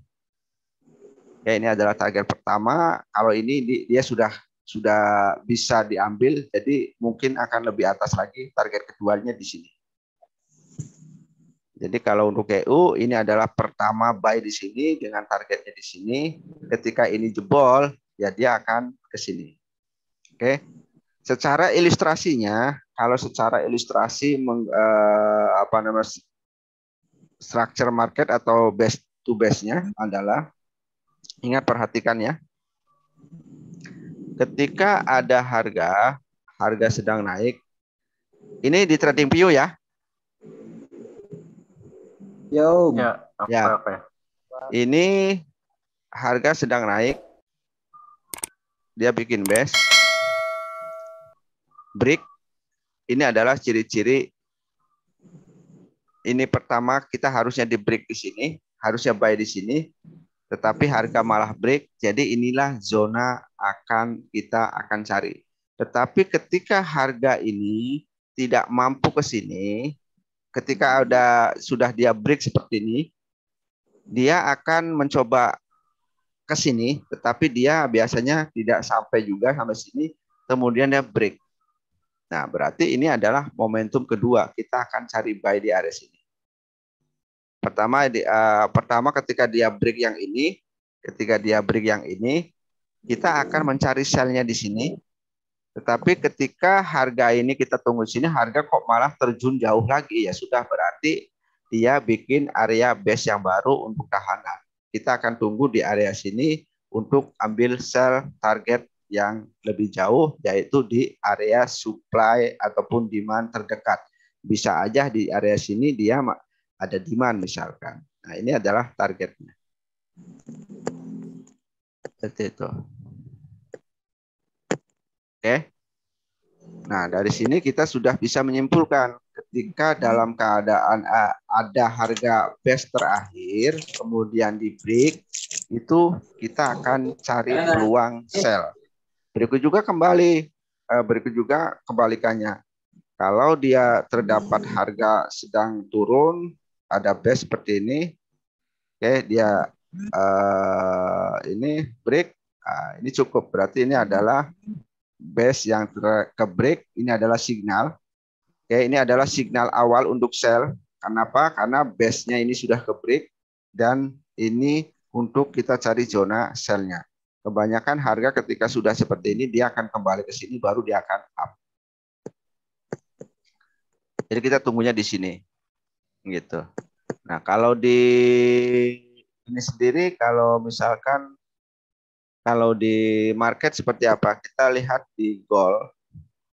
Speaker 2: Ya, ini adalah target pertama. Kalau ini dia sudah sudah bisa diambil, jadi mungkin akan lebih atas lagi target keduanya di sini. Jadi kalau untuk EU ini adalah pertama buy di sini dengan targetnya di sini. Ketika ini jebol, ya dia akan ke sini. Oke. Secara ilustrasinya kalau secara ilustrasi meng, uh, apa namanya structure market atau best to base-nya adalah ingat perhatikan ya. Ketika ada harga, harga sedang naik. Ini di trading view ya. Yo. Ya. ya. Ini harga sedang naik. Dia bikin best Break ini adalah ciri-ciri ini pertama kita harusnya di break di sini, harusnya buy di sini, tetapi harga malah break. Jadi inilah zona akan kita akan cari. Tetapi ketika harga ini tidak mampu ke sini, ketika ada sudah dia break seperti ini, dia akan mencoba ke sini, tetapi dia biasanya tidak sampai juga sampai sini, kemudian dia break. Nah, berarti ini adalah momentum kedua. Kita akan cari buy di area sini. Pertama, di, uh, pertama ketika dia break yang ini, ketika dia break yang ini, kita akan mencari sell-nya di sini. Tetapi ketika harga ini kita tunggu sini, harga kok malah terjun jauh lagi ya sudah berarti dia bikin area base yang baru untuk tahanan. Kita akan tunggu di area sini untuk ambil sell target yang lebih jauh yaitu di area supply ataupun demand terdekat. Bisa aja di area sini dia ada demand misalkan. Nah, ini adalah targetnya. Seperti itu. Oke. Nah, dari sini kita sudah bisa menyimpulkan ketika dalam keadaan ada harga base terakhir kemudian di break itu kita akan cari peluang sell. Berikut juga kembali, eh, berikut juga kebalikannya. Kalau dia terdapat hmm. harga sedang turun, ada base seperti ini, oke okay, dia uh, ini break, nah, ini cukup. Berarti ini adalah base yang ke break, ini adalah signal. Oke, okay, ini adalah signal awal untuk sell. Kenapa? Karena base-nya ini sudah ke break dan ini untuk kita cari zona sell-nya. Kebanyakan harga ketika sudah seperti ini dia akan kembali ke sini baru dia akan up. Jadi kita tunggunya di sini. Gitu. Nah, kalau di ini sendiri kalau misalkan kalau di market seperti apa? Kita lihat di gold,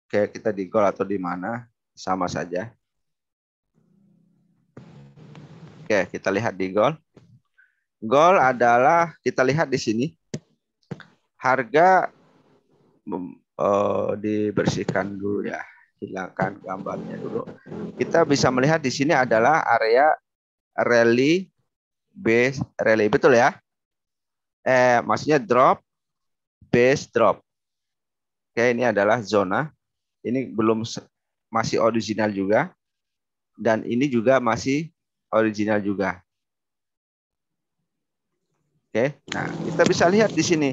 Speaker 2: Kayak kita di gold atau di mana sama saja. Oke, kita lihat di gold. Gold adalah kita lihat di sini harga uh, dibersihkan dulu ya hilangkan gambarnya dulu kita bisa melihat di sini adalah area rally base rally betul ya eh maksudnya drop base drop oke ini adalah zona ini belum masih original juga dan ini juga masih original juga oke nah kita bisa lihat di sini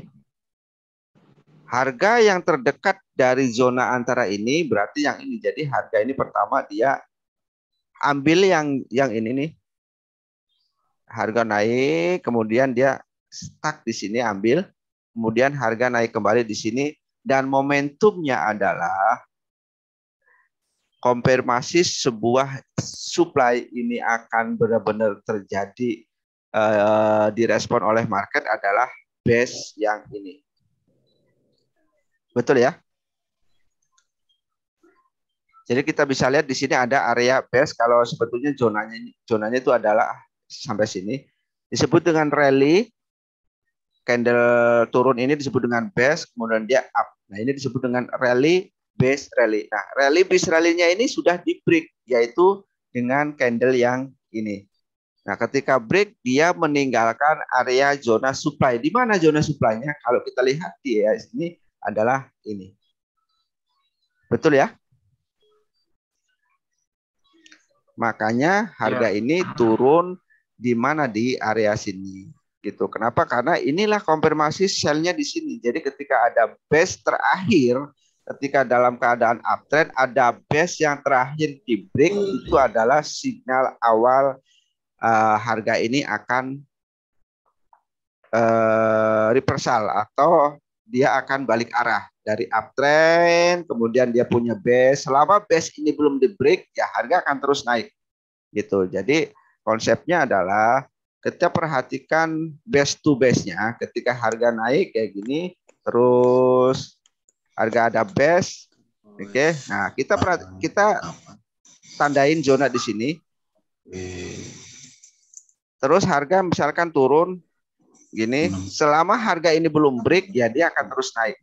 Speaker 2: Harga yang terdekat dari zona antara ini berarti yang ini. Jadi harga ini pertama dia ambil yang yang ini nih. Harga naik, kemudian dia stuck di sini ambil, kemudian harga naik kembali di sini dan momentumnya adalah konfirmasi sebuah supply ini akan benar-benar terjadi eh, direspon oleh market adalah base yang ini Betul ya? Jadi kita bisa lihat di sini ada area base kalau sebetulnya zonanya zonanya itu adalah sampai sini disebut dengan rally candle turun ini disebut dengan base kemudian dia up. Nah, ini disebut dengan rally base rally. Nah, rally base rally-nya ini sudah di break yaitu dengan candle yang ini. Nah, ketika break dia meninggalkan area zona supply. Di mana zona supply-nya? Kalau kita lihat di ya, sini adalah ini. Betul ya? Makanya harga ya. ini turun di mana di area sini gitu. Kenapa? Karena inilah konfirmasi selnya di sini. Jadi ketika ada base terakhir, ketika dalam keadaan uptrend ada base yang terakhir di break itu adalah signal awal uh, harga ini akan uh, reversal atau dia akan balik arah dari uptrend, kemudian dia punya base. Selama base ini belum di break, ya harga akan terus naik. Gitu. Jadi konsepnya adalah kita perhatikan base to base-nya. Ketika harga naik kayak gini, terus harga ada base, oke. Okay. Nah kita perhati, kita tandain zona di sini. Terus harga misalkan turun gini hmm. selama harga ini belum break ya dia akan terus naik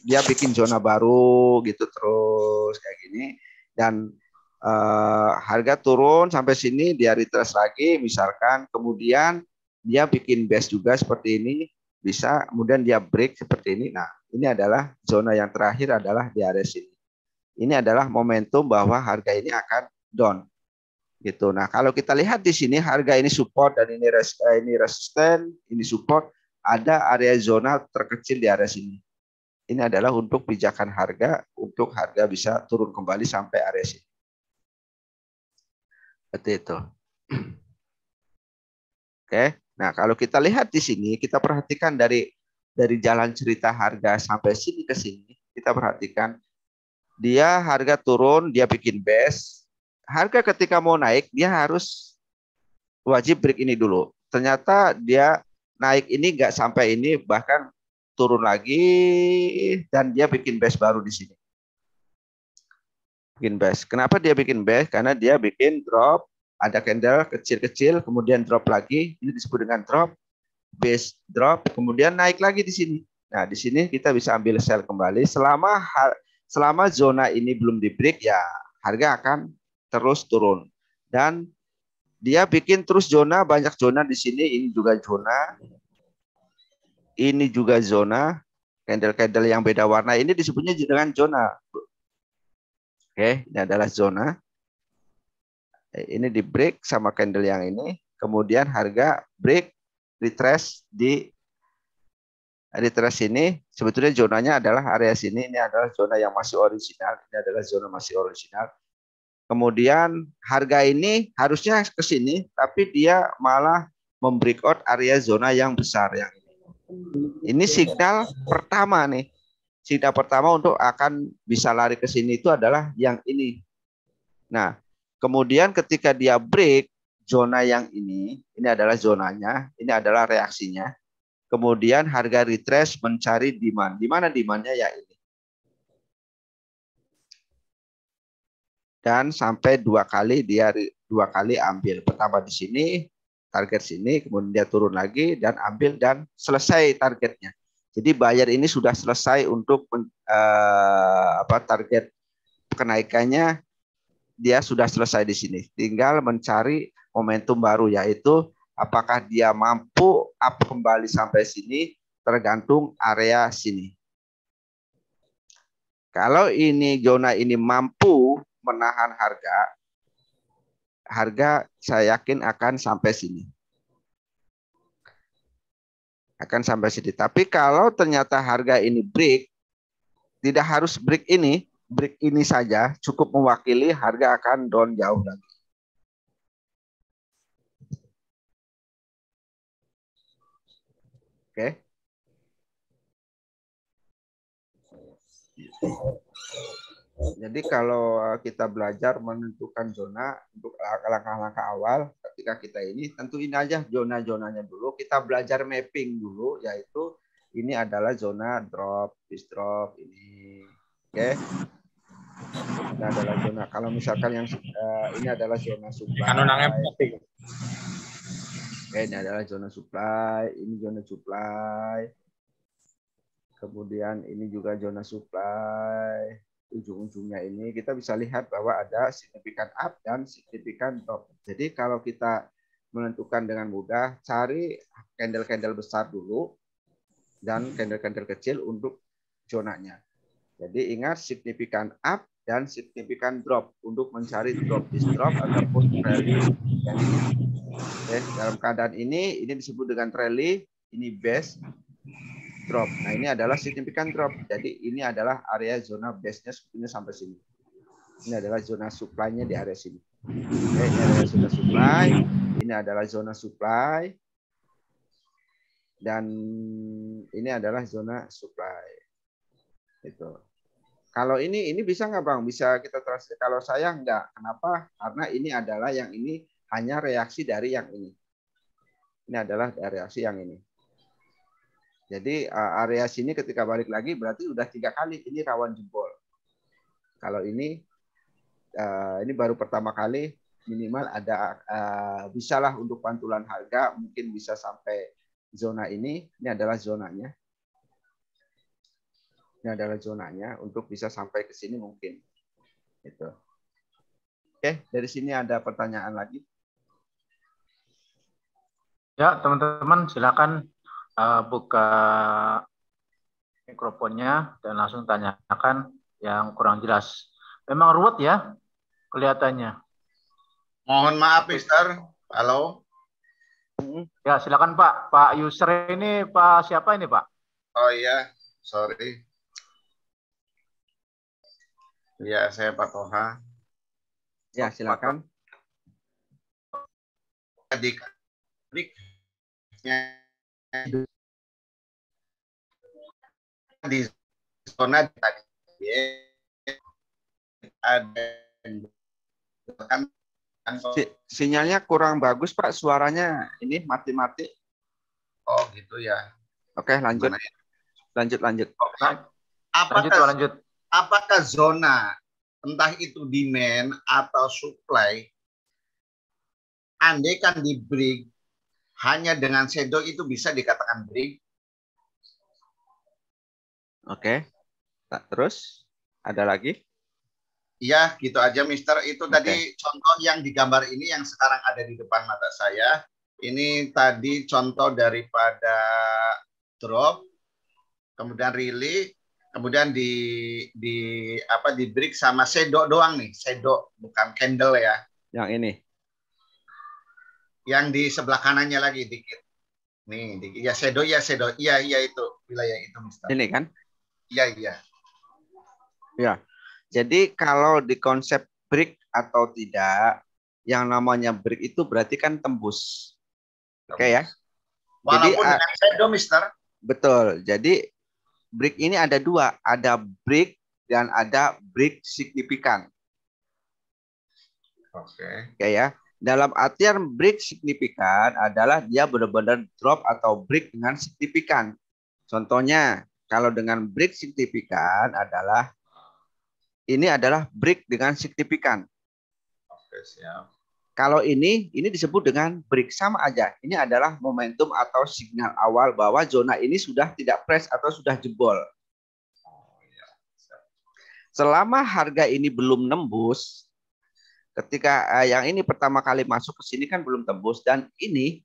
Speaker 2: dia bikin zona baru gitu terus kayak gini dan uh, harga turun sampai sini dia retrace lagi misalkan kemudian dia bikin base juga seperti ini bisa kemudian dia break seperti ini nah ini adalah zona yang terakhir adalah di area sini ini adalah momentum bahwa harga ini akan down gitu. Nah, kalau kita lihat di sini harga ini support dan ini res, eh, ini resisten, ini support, ada area zona terkecil di area sini. Ini adalah untuk pijakan harga untuk harga bisa turun kembali sampai area sini. Seperti itu. Oke. Nah, kalau kita lihat di sini, kita perhatikan dari dari jalan cerita harga sampai sini ke sini, kita perhatikan dia harga turun, dia bikin base, harga ketika mau naik dia harus wajib break ini dulu. Ternyata dia naik ini nggak sampai ini bahkan turun lagi dan dia bikin base baru di sini. Bikin base. Kenapa dia bikin base? Karena dia bikin drop, ada candle kecil-kecil, kemudian drop lagi. Ini disebut dengan drop, base drop, kemudian naik lagi di sini. Nah, di sini kita bisa ambil sell kembali. Selama selama zona ini belum di break ya harga akan terus turun. Dan dia bikin terus zona, banyak zona di sini, ini juga zona, ini juga zona, candle-candle yang beda warna, ini disebutnya dengan zona. Oke, ini adalah zona. Ini di break sama candle yang ini, kemudian harga break, retrace di retrace ini sebetulnya zonanya adalah area sini ini adalah zona yang masih original ini adalah zona masih original Kemudian harga ini harusnya ke sini, tapi dia malah membreak out area zona yang besar yang ini. Ini signal pertama nih. Signal pertama untuk akan bisa lari ke sini itu adalah yang ini. Nah, kemudian ketika dia break zona yang ini, ini adalah zonanya, ini adalah reaksinya. Kemudian harga retrace mencari demand. Di mana
Speaker 3: demandnya ya ini.
Speaker 2: dan sampai dua kali dia dua kali ambil. Pertama di sini, target sini, kemudian dia turun lagi dan ambil dan selesai targetnya. Jadi bayar ini sudah selesai untuk eh, apa target kenaikannya dia sudah selesai di sini. Tinggal mencari momentum baru yaitu apakah dia mampu up kembali sampai sini tergantung area sini. Kalau ini zona ini mampu menahan harga, harga saya yakin akan sampai sini. Akan sampai sini. Tapi kalau ternyata harga ini break, tidak harus break ini, break ini saja cukup mewakili harga
Speaker 3: akan down jauh lagi. Oke. Okay.
Speaker 2: Jadi kalau eh, kita belajar menentukan zona untuk langkah-langkah awal ketika kita ini tentu ini aja zona-zonanya dulu. Kita belajar mapping dulu yaitu ini adalah zona drop, fish drop ini. Oke. Okay. Ini adalah zona kalau misalkan yang uh, ini adalah zona supply. Kan mapping. Oke, ini adalah zona supply, ini zona supply. Kemudian ini juga zona supply ujung-ujungnya ini kita bisa lihat bahwa ada signifikan up dan signifikan drop. Jadi kalau kita menentukan dengan mudah, cari candle-candle besar dulu dan hmm. candle-candle kecil untuk zonanya. Jadi ingat signifikan up dan signifikan drop untuk mencari drop this drop ataupun rally. Oke, dalam keadaan ini ini disebut dengan rally, ini base drop. Nah, ini adalah signifikan drop. Jadi ini adalah area zona base-nya sebetulnya sampai sini. Ini adalah zona supply-nya di area sini. Okay, ini adalah zona supply, ini adalah zona supply dan ini adalah zona supply. Itu. Kalau ini ini bisa nggak Bang? Bisa kita translate. Kalau saya nggak, Kenapa? Karena ini adalah yang ini hanya reaksi dari yang ini. Ini adalah reaksi yang ini. Jadi uh, area sini ketika balik lagi berarti udah tiga kali ini rawan jempol. Kalau ini uh, ini baru pertama kali minimal ada uh, bisalah untuk pantulan harga mungkin bisa sampai zona ini. Ini adalah zonanya. Ini adalah zonanya untuk bisa sampai ke sini mungkin. Itu. Oke, dari sini ada pertanyaan lagi.
Speaker 3: Ya,
Speaker 1: teman-teman silakan uh, buka mikrofonnya dan langsung tanyakan yang kurang jelas. Memang ruwet ya kelihatannya. Mohon maaf, Mister. Halo. Ya, silakan Pak. Pak user ini Pak siapa ini, Pak?
Speaker 2: Oh iya, sorry.
Speaker 3: Ya, saya Pak Toha. Ya, silakan. Adik. Adik di zona tadi iya. ada si,
Speaker 2: sinyalnya kurang bagus pak suaranya ini mati-mati
Speaker 3: oh gitu ya
Speaker 2: oke lanjut Mana? Ya? lanjut oh, nah, lanjut apakah lanjut, lanjut. apakah zona entah itu demand atau supply andai kan di break hanya dengan shadow itu bisa dikatakan break? Oke. Okay. Terus ada lagi? Iya, gitu aja Mister. Itu okay. tadi contoh yang digambar ini yang sekarang ada di depan mata saya. Ini tadi contoh daripada drop, kemudian relay, kemudian di di apa di break sama shadow doang nih, shadow bukan candle ya. Yang ini yang di sebelah kanannya lagi dikit. Nih, dikit. ya sedo ya sedo. Iya, iya itu
Speaker 3: wilayah itu Mister.
Speaker 2: Ini kan? Iya, iya. Ya. Jadi kalau di konsep brick atau tidak, yang namanya brick itu berarti kan tembus. tembus. Oke ya. Walaupun Jadi, ah, dengan sedo, Mister. Betul. Jadi brick ini ada dua, ada brick dan ada brick signifikan. Oke. Okay. Oke ya. Dalam artian break signifikan adalah dia benar-benar drop atau break dengan signifikan. Contohnya, kalau dengan break signifikan adalah ini adalah break dengan signifikan.
Speaker 3: Oke, siap.
Speaker 2: Kalau ini, ini disebut dengan break sama aja. Ini adalah momentum atau signal awal bahwa zona ini sudah tidak press atau sudah jebol. Oh, iya, Selama harga ini belum nembus, Ketika uh, yang ini pertama kali masuk ke sini kan belum tembus dan ini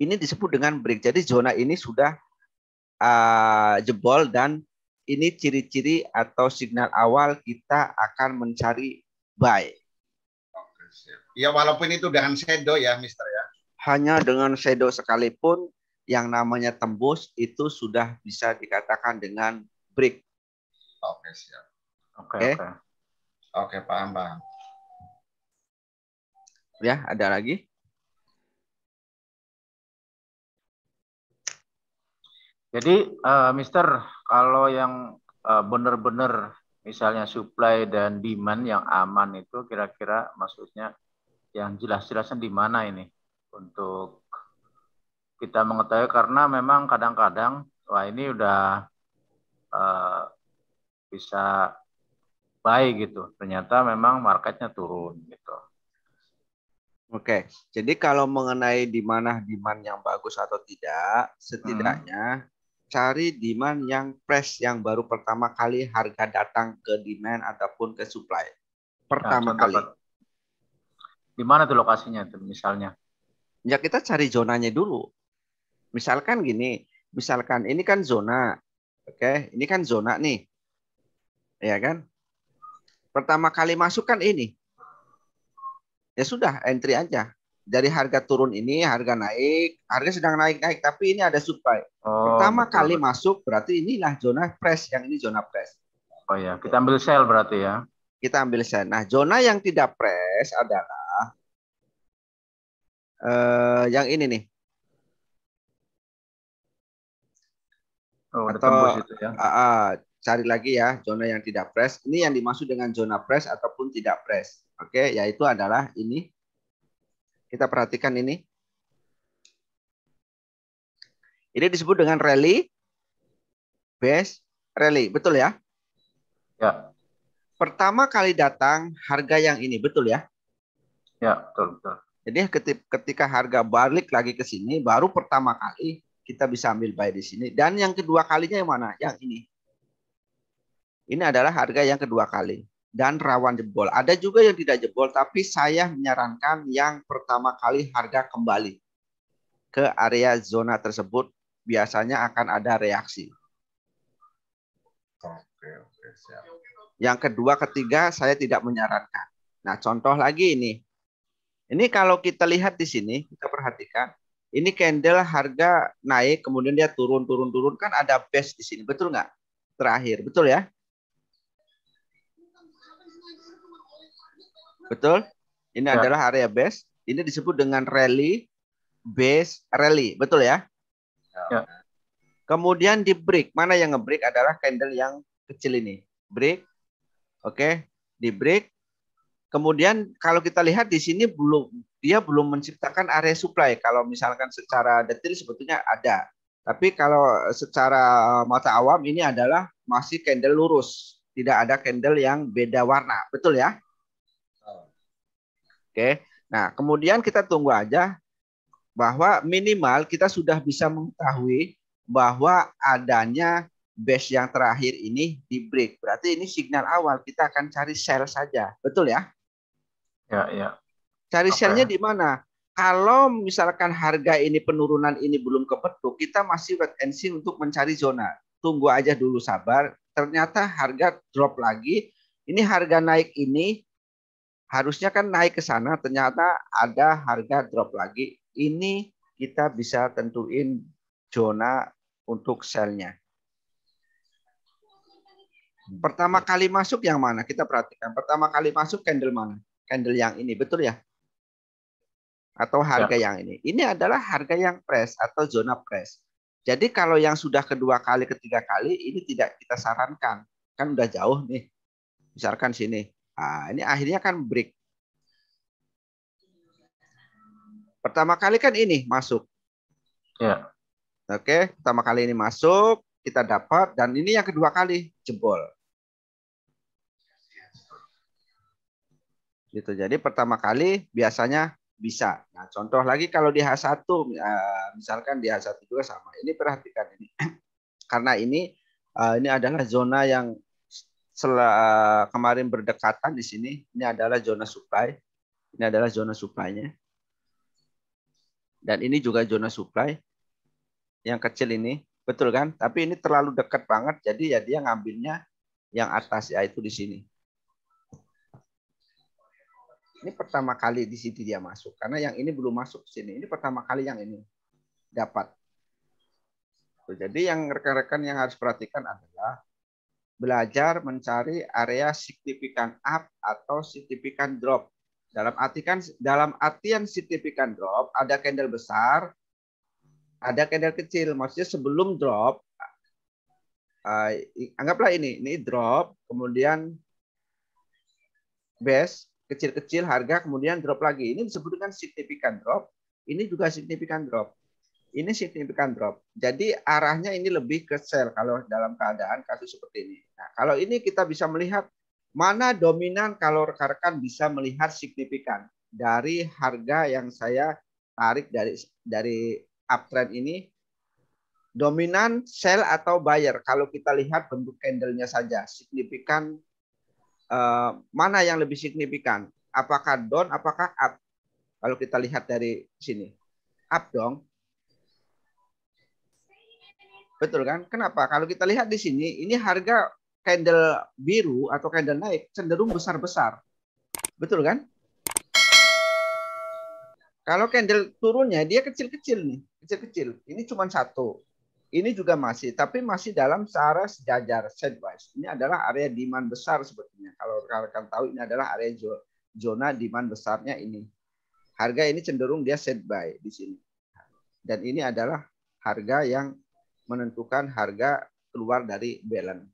Speaker 2: ini disebut dengan break. Jadi zona ini sudah uh, jebol dan ini ciri-ciri atau signal awal kita akan mencari buy. Ya walaupun itu dengan shadow ya, Mister ya. Hanya dengan shadow sekalipun yang namanya tembus itu sudah bisa dikatakan dengan break.
Speaker 3: Oke, siap. Oke, oke. Pak Ya, ada lagi? Jadi, uh, Mister, kalau yang
Speaker 1: uh, benar-benar misalnya supply dan demand yang aman itu kira-kira maksudnya yang jelas-jelasnya di mana ini untuk kita mengetahui karena memang kadang-kadang wah ini udah uh, bisa baik gitu. Ternyata memang marketnya turun gitu.
Speaker 2: Oke, jadi kalau mengenai di mana demand yang bagus atau tidak, setidaknya hmm. cari demand yang fresh yang baru pertama kali harga datang ke demand ataupun ke supply. Pertama nah, kali. Di mana tuh lokasinya tuh misalnya? Ya kita cari zonanya dulu. Misalkan gini, misalkan ini kan zona. Oke, ini kan zona nih. Ya kan? Pertama kali masuk kan ini, ya sudah entry aja. Dari harga turun ini harga naik, harga sedang naik-naik tapi ini ada supply. Oh, Pertama betul. kali masuk berarti inilah zona press, yang ini zona press. Oh ya, kita ambil sell berarti ya. Kita ambil sell. Nah, zona yang tidak press
Speaker 3: adalah
Speaker 2: uh, yang ini nih. Oh, ada atau ya. uh, uh, cari lagi ya zona yang tidak press. Ini yang dimaksud dengan zona press ataupun tidak press. Oke, okay, yaitu adalah ini. Kita perhatikan ini. Ini disebut dengan rally base rally, betul ya? Ya. Pertama kali datang harga yang ini, betul ya?
Speaker 3: Ya, betul betul.
Speaker 2: Jadi ketika harga balik lagi ke sini, baru pertama kali kita bisa ambil buy di sini. Dan yang kedua kalinya yang mana? Yang ini. Ini adalah harga yang kedua kali dan rawan jebol. Ada juga yang tidak jebol, tapi saya menyarankan yang pertama kali harga kembali ke area zona tersebut biasanya akan ada reaksi.
Speaker 3: Oke, oke, siap.
Speaker 2: Yang kedua, ketiga saya tidak menyarankan. Nah, contoh lagi ini. Ini kalau kita lihat di sini, kita perhatikan, ini candle harga naik kemudian dia turun turun turun kan ada base di sini, betul nggak? Terakhir, betul ya? Betul? Ini ya. adalah area base. Ini disebut dengan rally base rally. Betul ya? ya. Kemudian di break. Mana yang nge-break adalah candle yang kecil ini. Break. Oke, okay. di break. Kemudian kalau kita lihat di sini belum dia belum menciptakan area supply. Kalau misalkan secara detail sebetulnya ada. Tapi kalau secara mata awam ini adalah masih candle lurus, tidak ada candle yang beda warna. Betul ya? Oke. Nah, kemudian kita tunggu aja bahwa minimal kita sudah bisa mengetahui bahwa adanya base yang terakhir ini di break. Berarti ini signal awal kita akan cari sel saja. Betul ya? Ya, ya. Cari okay. selnya ya? di mana? Kalau misalkan harga ini penurunan ini belum kebetul, kita masih wait and see untuk mencari zona. Tunggu aja dulu sabar. Ternyata harga drop lagi. Ini harga naik ini harusnya kan naik ke sana ternyata ada harga drop lagi. Ini kita bisa tentuin zona untuk selnya. Pertama iya. kali masuk yang mana? Kita perhatikan. Pertama kali masuk candle mana? Candle yang ini, betul ya? Atau iya. harga ya. yang ini. Ini adalah harga yang press atau zona press. Jadi kalau yang sudah kedua kali, ketiga kali, ini tidak kita sarankan. Kan udah jauh nih. Misalkan sini. Nah, ini akhirnya kan break. Pertama kali kan ini masuk. Ya. Oke, pertama kali ini masuk, kita dapat, dan ini yang kedua kali, jebol. gitu. Jadi pertama kali biasanya bisa. Nah, contoh lagi kalau di H1 ah, misalkan di H1 juga sama. Ini perhatikan ini. Karena ini ah, ini adalah zona yang setelah eh, kemarin berdekatan di sini. Ini adalah zona supply. Ini adalah zona supply-nya. Dan ini juga zona supply. Yang kecil ini. Betul kan? Tapi ini terlalu dekat banget. Jadi ya dia ngambilnya yang atas yaitu di sini. Ini pertama kali di sini dia masuk. Karena yang ini belum masuk ke sini. Ini pertama kali yang ini dapat. Jadi yang rekan-rekan yang harus perhatikan adalah belajar mencari area signifikan up atau signifikan drop. Dalam artikan dalam artian signifikan drop ada candle besar, ada candle kecil. Maksudnya sebelum drop uh, anggaplah ini, ini drop, kemudian base kecil-kecil harga kemudian drop lagi. Ini disebut dengan signifikan drop. Ini juga signifikan drop ini signifikan drop. Jadi arahnya ini lebih ke sell kalau dalam keadaan kasus seperti ini. Nah, kalau ini kita bisa melihat mana dominan kalau rekan-rekan bisa melihat signifikan dari harga yang saya tarik dari dari uptrend ini dominan sell atau buyer kalau kita lihat bentuk candlenya saja signifikan eh, mana yang lebih signifikan apakah down apakah up kalau kita lihat dari sini up dong Betul kan? Kenapa? Kalau kita lihat di sini, ini harga candle biru atau candle naik cenderung besar-besar. Betul kan? Kalau candle turunnya dia kecil-kecil nih, kecil-kecil. Ini cuma satu. Ini juga masih, tapi masih dalam searah sejajar, sideways. Ini adalah area demand besar sebetulnya. Kalau kalian tahu ini adalah area zona demand besarnya ini. Harga ini cenderung dia set by di sini. Dan ini adalah harga yang menentukan harga keluar dari balance.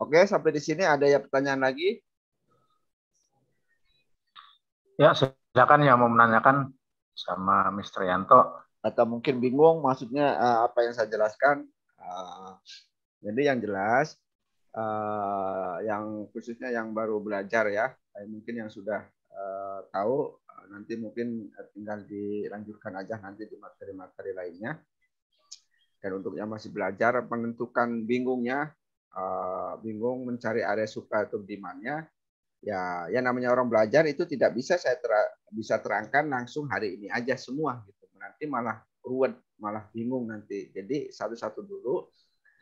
Speaker 2: Oke, sampai di sini ada ya pertanyaan lagi?
Speaker 1: Ya, silakan yang mau menanyakan
Speaker 2: sama Mr. Yanto. Atau mungkin bingung maksudnya eh, apa yang saya jelaskan. Eh, jadi yang jelas uh, yang khususnya yang baru belajar ya, eh, mungkin yang sudah uh, tahu nanti mungkin tinggal dilanjutkan aja nanti di materi-materi lainnya. Dan untuk yang masih belajar menentukan bingungnya, uh, bingung mencari area suka atau dimannya, ya yang namanya orang belajar itu tidak bisa saya ter bisa terangkan langsung hari ini aja semua gitu. Nanti malah ruwet, malah bingung nanti. Jadi satu-satu dulu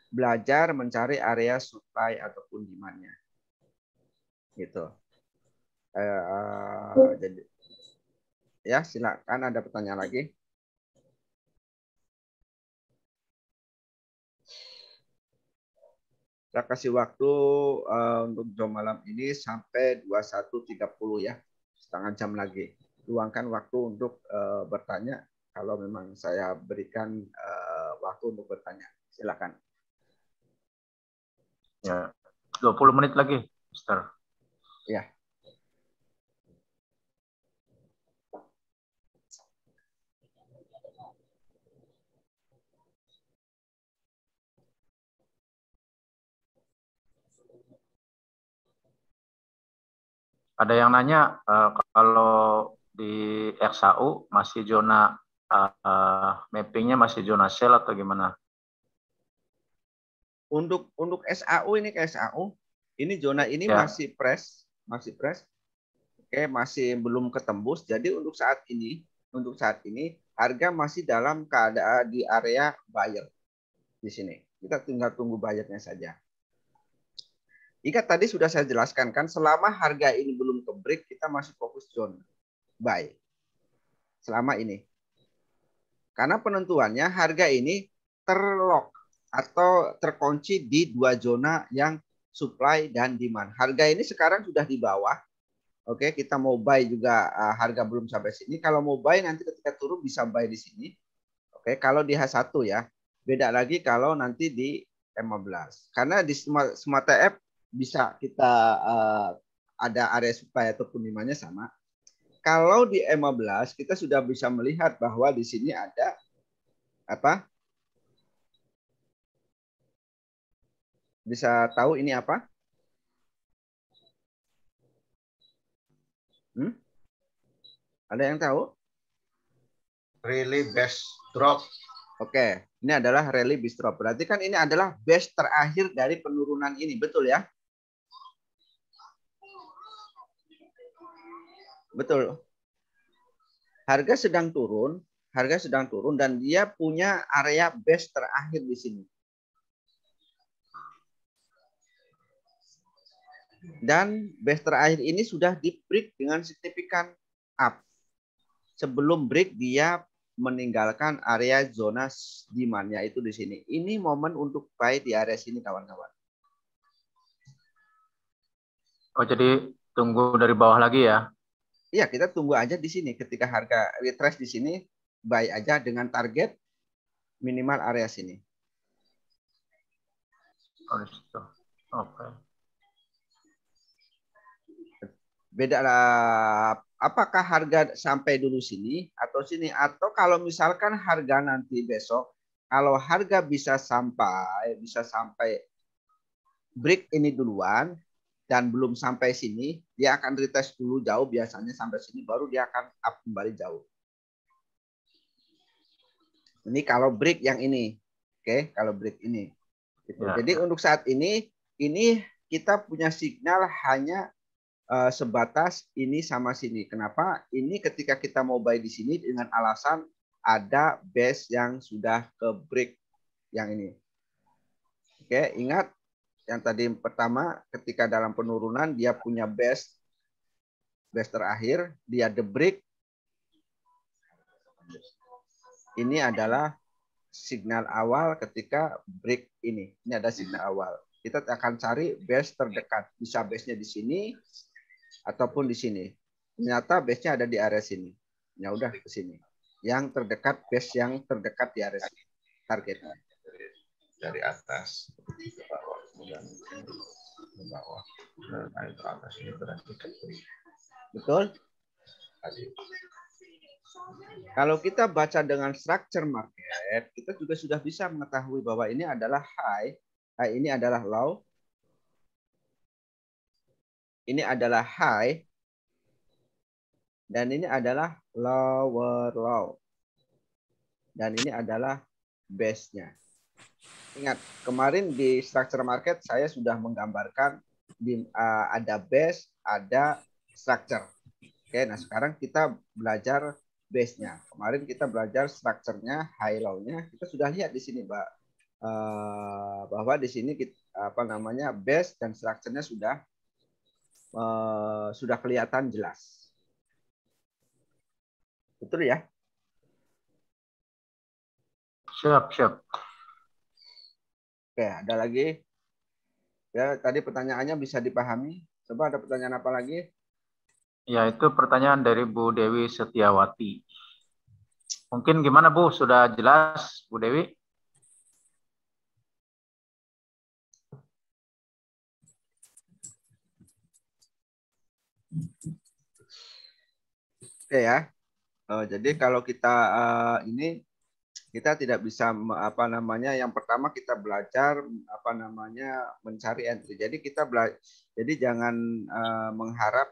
Speaker 2: belajar mencari area supply ataupun demandnya,
Speaker 3: Gitu. Uh, jadi ya silakan ada pertanyaan lagi. Saya kasih waktu uh, untuk jam malam ini
Speaker 2: sampai 21.30 ya, setengah jam lagi. Luangkan waktu untuk uh, bertanya kalau memang saya berikan uh, waktu untuk bertanya. Silakan.
Speaker 3: Ya. 20 menit lagi, Mister. Ya. Ada yang nanya uh, kalau di XAU masih
Speaker 1: zona uh, mappingnya masih zona sel atau gimana?
Speaker 2: untuk untuk SAU ini ke SAU ini zona ini ya. masih press masih press oke masih belum ketembus jadi untuk saat ini untuk saat ini harga masih dalam keadaan di area buyer di sini kita tinggal tunggu buyernya saja jika tadi sudah saya jelaskan kan selama harga ini belum ke break kita masih fokus zone buy selama ini karena penentuannya harga ini terlock atau terkunci di dua zona yang supply dan demand. Harga ini sekarang sudah di bawah. Oke, kita mau buy juga uh, harga belum sampai sini. Kalau mau buy nanti ketika turun bisa buy di sini. Oke, kalau di H1 ya. Beda lagi kalau nanti di M15. Karena di semua semua TF bisa kita uh, ada area supply ataupun demandnya sama. Kalau di M15 kita sudah bisa melihat bahwa di sini ada apa? Bisa tahu ini apa? Hmm? Ada yang tahu? Rally best drop. Oke, okay. ini adalah rally best drop. Berarti kan ini adalah best terakhir dari penurunan ini, betul ya? Betul. Harga sedang turun, harga sedang turun dan dia punya area best terakhir di sini. Dan batch terakhir ini sudah di break dengan signifikan up. Sebelum break dia meninggalkan area zona demand yaitu di sini. Ini momen untuk buy di area sini kawan-kawan.
Speaker 3: Oh jadi
Speaker 1: tunggu dari bawah lagi ya?
Speaker 2: Iya kita tunggu aja di sini ketika harga retrace di sini buy aja dengan target minimal area sini.
Speaker 3: Oh, Oke. Okay
Speaker 2: beda apakah harga sampai dulu sini atau sini atau kalau misalkan harga nanti besok kalau harga bisa sampai bisa sampai break ini duluan dan belum sampai sini dia akan retest dulu jauh biasanya sampai sini baru dia akan up kembali jauh ini kalau break yang ini oke okay? kalau break ini gitu. nah. jadi untuk saat ini ini kita punya signal hanya uh, sebatas ini sama sini. Kenapa? Ini ketika kita mau buy di sini dengan alasan ada base yang sudah ke break yang ini. Oke, ingat yang tadi pertama ketika dalam penurunan dia punya base base terakhir, dia the break. Ini adalah signal awal ketika break ini. Ini ada signal awal. Kita akan cari base terdekat. Bisa base-nya di sini, ataupun di sini. Ternyata base-nya ada di area sini. Ya udah ke sini. Yang terdekat base yang terdekat di area sini. targetnya.
Speaker 3: Dari atas ke bawah, kemudian ke bawah, nah, nah itu atas ini berarti ke
Speaker 2: Betul? Kalau kita baca dengan structure market, kita juga sudah bisa mengetahui bahwa ini adalah high, high ini adalah low, ini adalah high dan ini adalah lower low. Dan ini adalah base-nya. Ingat, kemarin di structure market saya sudah menggambarkan di, uh, ada base, ada structure. Oke, nah sekarang kita belajar base-nya. Kemarin kita belajar structure-nya, high low-nya. Kita sudah lihat di sini, Mbak, eh, bahwa di sini kita, apa namanya base dan structure-nya sudah Eh, sudah kelihatan jelas. Betul ya? Siap, siap. Oke, ada lagi? Ya, tadi pertanyaannya bisa dipahami. Coba ada pertanyaan apa lagi?
Speaker 1: Ya, itu pertanyaan dari Bu Dewi Setiawati.
Speaker 3: Mungkin gimana Bu? Sudah jelas, Bu Dewi? Oke ya. Uh, jadi kalau
Speaker 2: kita uh, ini kita tidak bisa apa namanya yang pertama kita belajar apa namanya mencari entry. Jadi kita belajar jadi jangan uh, mengharap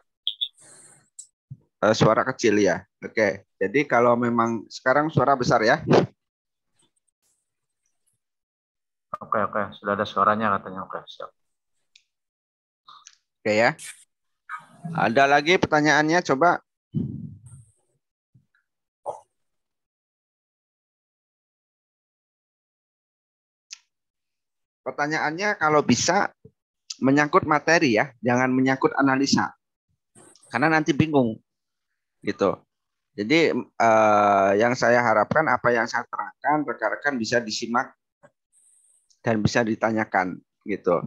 Speaker 2: uh, suara kecil ya. Oke. Okay. Jadi kalau memang sekarang suara besar ya. Oke, okay,
Speaker 1: oke. Okay. Sudah ada suaranya katanya. Oke, siap.
Speaker 2: Oke ya.
Speaker 3: Ada lagi pertanyaannya coba Pertanyaannya kalau bisa menyangkut materi ya, jangan menyangkut analisa.
Speaker 2: Karena nanti bingung. Gitu. Jadi eh, yang saya harapkan apa yang saya terangkan rekan-rekan bisa disimak dan bisa ditanyakan gitu.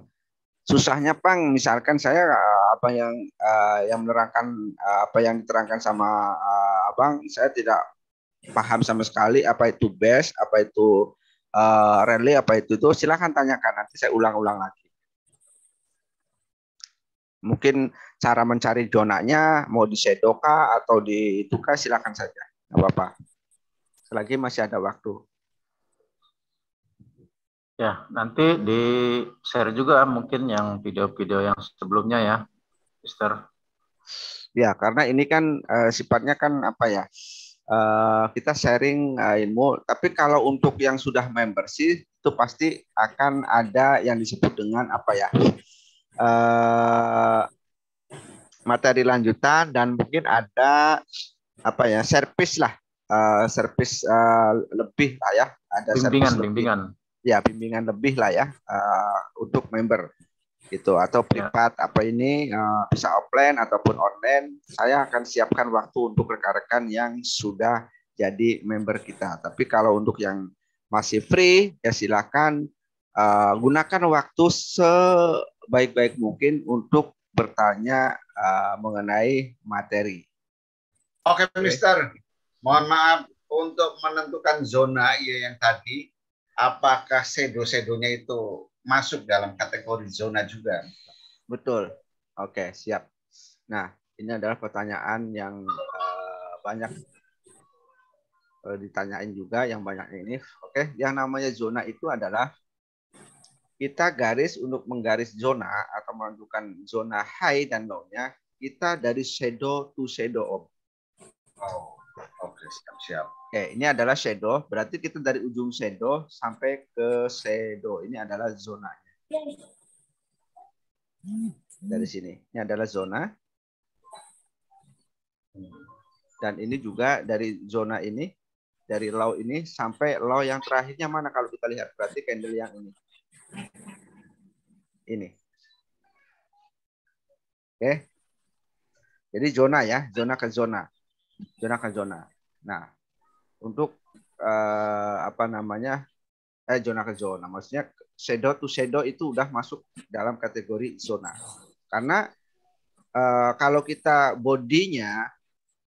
Speaker 2: Susahnya Pang misalkan saya eh, apa yang eh, yang menerangkan eh, apa yang diterangkan sama eh, Abang saya tidak paham sama sekali apa itu best, apa itu uh, eh, rally apa itu tuh silahkan tanyakan nanti saya ulang-ulang lagi. Mungkin cara mencari donatnya mau di sedoka atau di itu silahkan saja, nggak apa-apa. Selagi masih ada waktu.
Speaker 1: Ya, nanti di share juga mungkin yang video-video yang sebelumnya ya, Mister.
Speaker 2: Ya, karena ini kan uh, sifatnya kan apa ya? Eh, kita sharing eh, ilmu. Tapi kalau untuk yang sudah member sih, itu pasti akan ada yang disebut dengan apa ya uh, materi lanjutan dan mungkin ada apa ya service lah uh, service uh, lebih lah ya ada bimbingan bimbingan lebih. ya bimbingan lebih lah ya uh, untuk member gitu atau privat ya. apa ini uh, bisa offline ataupun online saya akan siapkan waktu untuk rekan-rekan yang sudah jadi member kita tapi kalau untuk yang masih free ya silakan uh, gunakan waktu sebaik-baik mungkin untuk bertanya uh, mengenai materi oke okay, Mister mohon maaf untuk menentukan zona ya yang tadi apakah sedo-sedonya itu masuk dalam kategori zona juga. Betul. Oke, siap. Nah, ini adalah pertanyaan yang uh, banyak uh, ditanyain juga yang banyak ini. Oke, yang namanya zona itu adalah kita garis untuk menggaris zona atau menentukan zona high dan low-nya kita dari shadow to shadow Oh. Oke, siap-siap. Oke, ini adalah shadow. Berarti kita dari ujung shadow sampai ke shadow. Ini adalah zonanya. Dari sini. Ini adalah zona. Dan ini juga dari zona ini, dari low ini sampai low yang terakhirnya mana kalau kita lihat? Berarti candle yang ini.
Speaker 3: Ini. Oke.
Speaker 2: Jadi zona ya, zona ke zona. Zona ke zona. Nah, untuk eh, apa namanya eh zona ke zona, maksudnya shadow to shadow itu udah masuk dalam kategori zona. Karena eh, kalau kita bodinya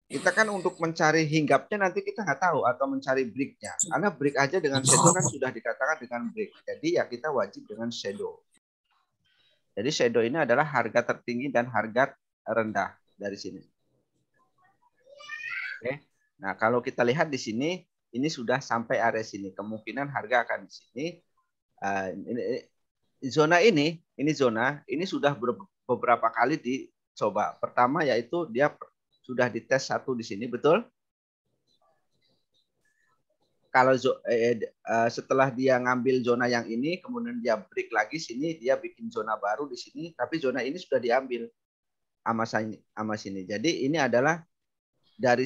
Speaker 2: kita kan untuk mencari hinggapnya nanti kita nggak tahu atau mencari breaknya karena break aja dengan shadow kan sudah dikatakan dengan break jadi ya kita wajib dengan shadow jadi shadow ini adalah harga tertinggi dan harga rendah dari sini oke okay. Nah, kalau kita lihat di sini, ini sudah sampai area sini. Kemungkinan harga akan di sini. Eh, zona ini, ini zona, ini sudah beberapa kali dicoba. Pertama yaitu dia sudah dites satu di sini, betul? Kalau eh, eh, setelah dia ngambil zona yang ini, kemudian dia break lagi sini, dia bikin zona baru di sini, tapi zona ini sudah diambil sama sini. Jadi ini adalah dari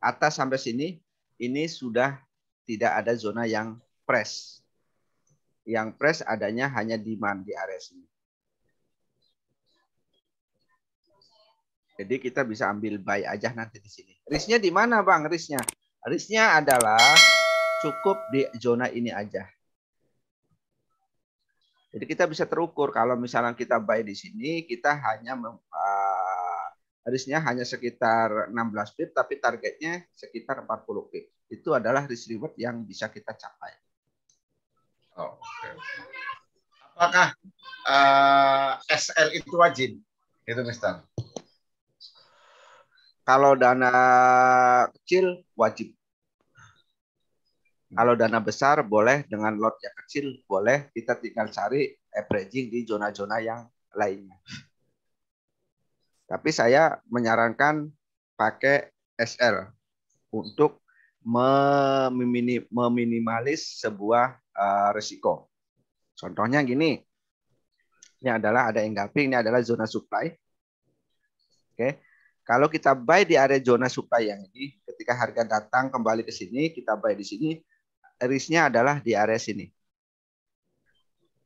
Speaker 2: atas sampai sini ini sudah tidak ada zona yang press. Yang press adanya hanya demand di area sini. Jadi kita bisa ambil buy aja nanti di sini. Risknya di mana bang? Risknya, risknya adalah cukup di zona ini aja. Jadi kita bisa terukur kalau misalnya kita buy di sini, kita hanya uh, Harusnya hanya sekitar 16 pip, tapi targetnya sekitar 40 pip. Itu adalah risk reward yang bisa kita capai. Oh, okay. Apakah uh, eh, SL itu wajib? Itu Mister. Kalau dana kecil wajib. Hmm. Kalau dana besar boleh dengan lot yang kecil boleh kita tinggal cari averaging di zona-zona yang lainnya. Tapi saya menyarankan pakai SL untuk meminimalis sebuah uh, resiko. Contohnya gini, ini adalah ada engulfing, ini adalah zona supply. Oke, kalau kita buy di area zona supply yang ini, ketika harga datang kembali ke sini, kita buy di sini, risknya adalah di area sini.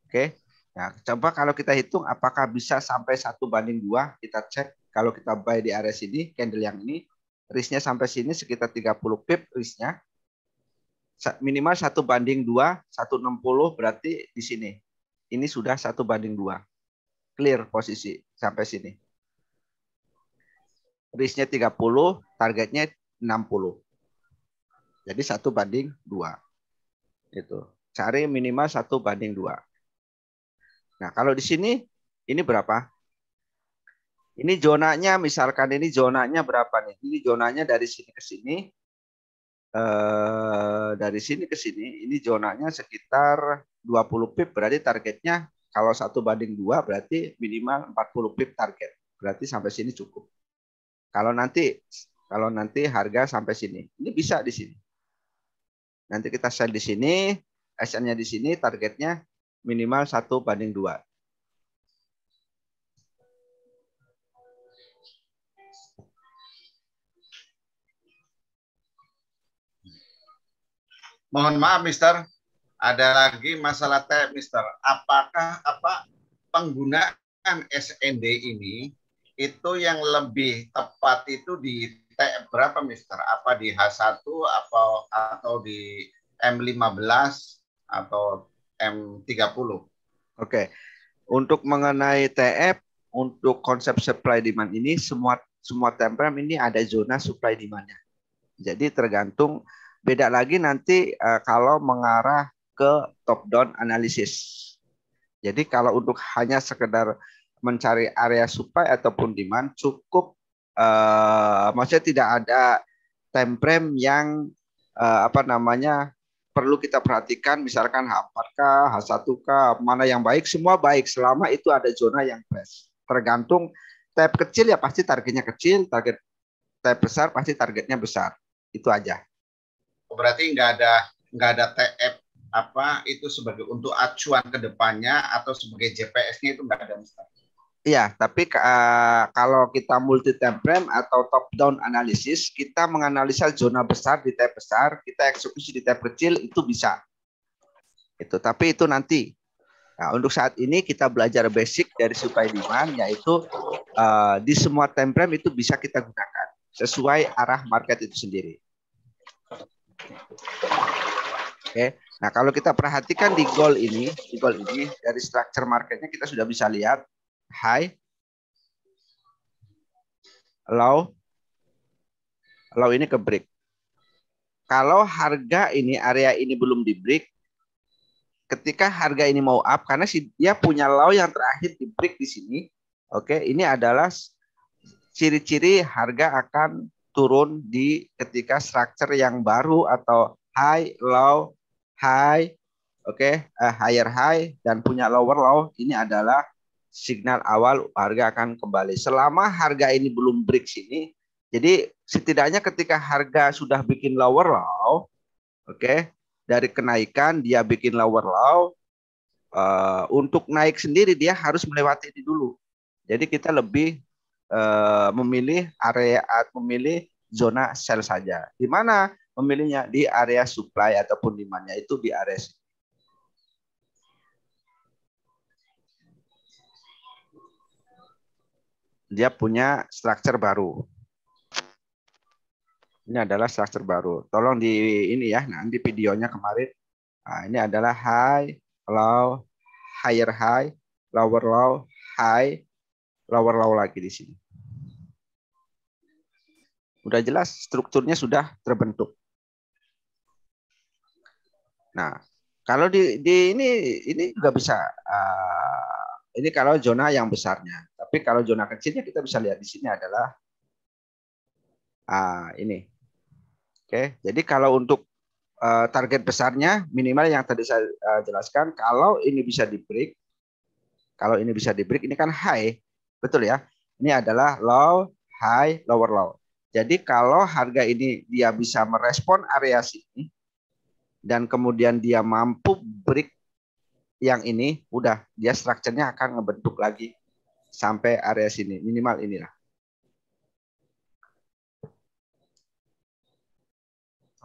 Speaker 2: Oke, Ya, coba kalau kita hitung apakah bisa sampai satu banding dua kita cek kalau kita buy di area sini candle yang ini risknya sampai sini sekitar 30 pip risknya minimal satu banding dua 160 berarti di sini ini sudah satu banding dua clear posisi sampai sini risknya 30 targetnya 60 jadi satu banding dua itu cari minimal satu banding dua Nah, kalau di sini ini berapa? Ini zonanya misalkan ini zonanya berapa nih? Ini zonanya dari sini ke sini. Eh, dari sini ke sini ini zonanya sekitar 20 pip berarti targetnya kalau satu banding dua berarti minimal 40 pip target. Berarti sampai sini cukup. Kalau nanti kalau nanti harga sampai sini. Ini bisa di sini. Nanti kita sell di sini, SN-nya di sini, targetnya minimal satu banding dua. Mohon maaf, Mister. Ada lagi masalah teh, Mister. Apakah apa penggunaan SND ini itu yang lebih tepat itu di T berapa, Mister? Apa di H1 atau atau di M15 atau M30. Oke. Untuk mengenai TF untuk konsep supply demand ini semua semua temperam ini ada zona supply demandnya. Jadi tergantung beda lagi nanti uh, kalau mengarah ke top down analisis. Jadi kalau untuk hanya sekedar mencari area supply ataupun demand cukup uh, maksudnya tidak ada time frame yang uh, apa namanya perlu kita perhatikan misalkan H4K, H1K, mana yang baik, semua baik selama itu ada zona yang best. Tergantung tab kecil ya pasti targetnya kecil, target tab besar pasti targetnya besar. Itu aja. Oh, berarti nggak ada nggak ada TF apa itu sebagai untuk acuan kedepannya atau sebagai gps nya itu nggak ada misalnya. Iya, tapi uh, kalau kita multi time frame atau top down analisis, kita menganalisa zona besar di time besar, kita eksekusi di time kecil itu bisa. Itu, tapi itu nanti. Nah, untuk saat ini kita belajar basic dari supply demand yaitu uh, di semua time frame itu bisa kita gunakan sesuai arah market itu sendiri. Oke. Okay. Nah, kalau kita perhatikan di goal ini, di goal ini dari structure marketnya kita sudah bisa lihat high, low, low ini ke break. Kalau harga ini area ini belum di break, ketika harga ini mau up karena si dia punya low yang terakhir di break di sini. Oke, okay, ini adalah ciri-ciri harga akan turun di ketika structure yang baru atau high, low, high, oke, okay, uh, eh, higher high dan punya lower low ini adalah signal awal harga akan kembali. Selama harga ini belum break sini, jadi setidaknya ketika harga sudah bikin lower low, oke, okay, dari kenaikan dia bikin lower low, uh, untuk naik sendiri dia harus melewati ini dulu. Jadi kita lebih uh, memilih area memilih zona sell saja. Di mana memilihnya di area supply ataupun demandnya itu di area dia punya structure baru. Ini adalah structure baru. Tolong di ini ya, nanti videonya kemarin. Nah, ini adalah high, low, higher high, lower low, high, lower low lagi di sini. Udah jelas strukturnya sudah terbentuk. Nah, kalau di, di ini ini juga bisa uh, ini kalau zona yang besarnya. Tapi kalau zona kecilnya kita bisa lihat di sini adalah ah, ini. Oke, jadi kalau untuk uh, target besarnya minimal yang tadi saya uh, jelaskan, kalau ini bisa di break, kalau ini bisa di break, ini kan high, betul ya? Ini adalah low, high, lower low. Jadi kalau harga ini dia bisa merespon area sini dan kemudian dia mampu break yang ini udah dia strukturnya akan ngebentuk lagi sampai area sini minimal inilah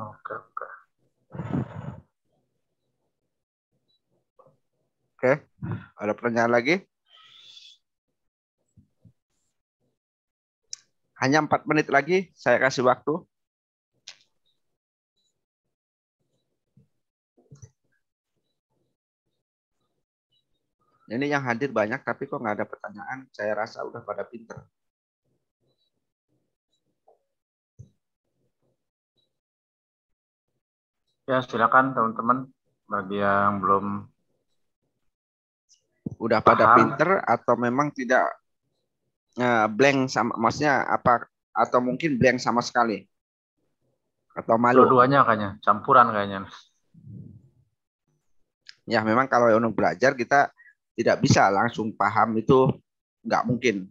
Speaker 3: oke oke oke
Speaker 2: ada pertanyaan lagi hanya empat menit lagi saya kasih waktu Ini yang hadir banyak tapi kok nggak ada pertanyaan. Saya rasa udah pada pinter.
Speaker 3: Ya silakan teman-teman bagi yang belum
Speaker 2: udah paham. pada pinter atau memang tidak eh, blank sama maksudnya apa atau mungkin blank sama sekali atau malu
Speaker 1: dua-duanya kayaknya campuran kayaknya
Speaker 2: ya memang kalau untuk belajar kita tidak bisa langsung paham itu nggak mungkin.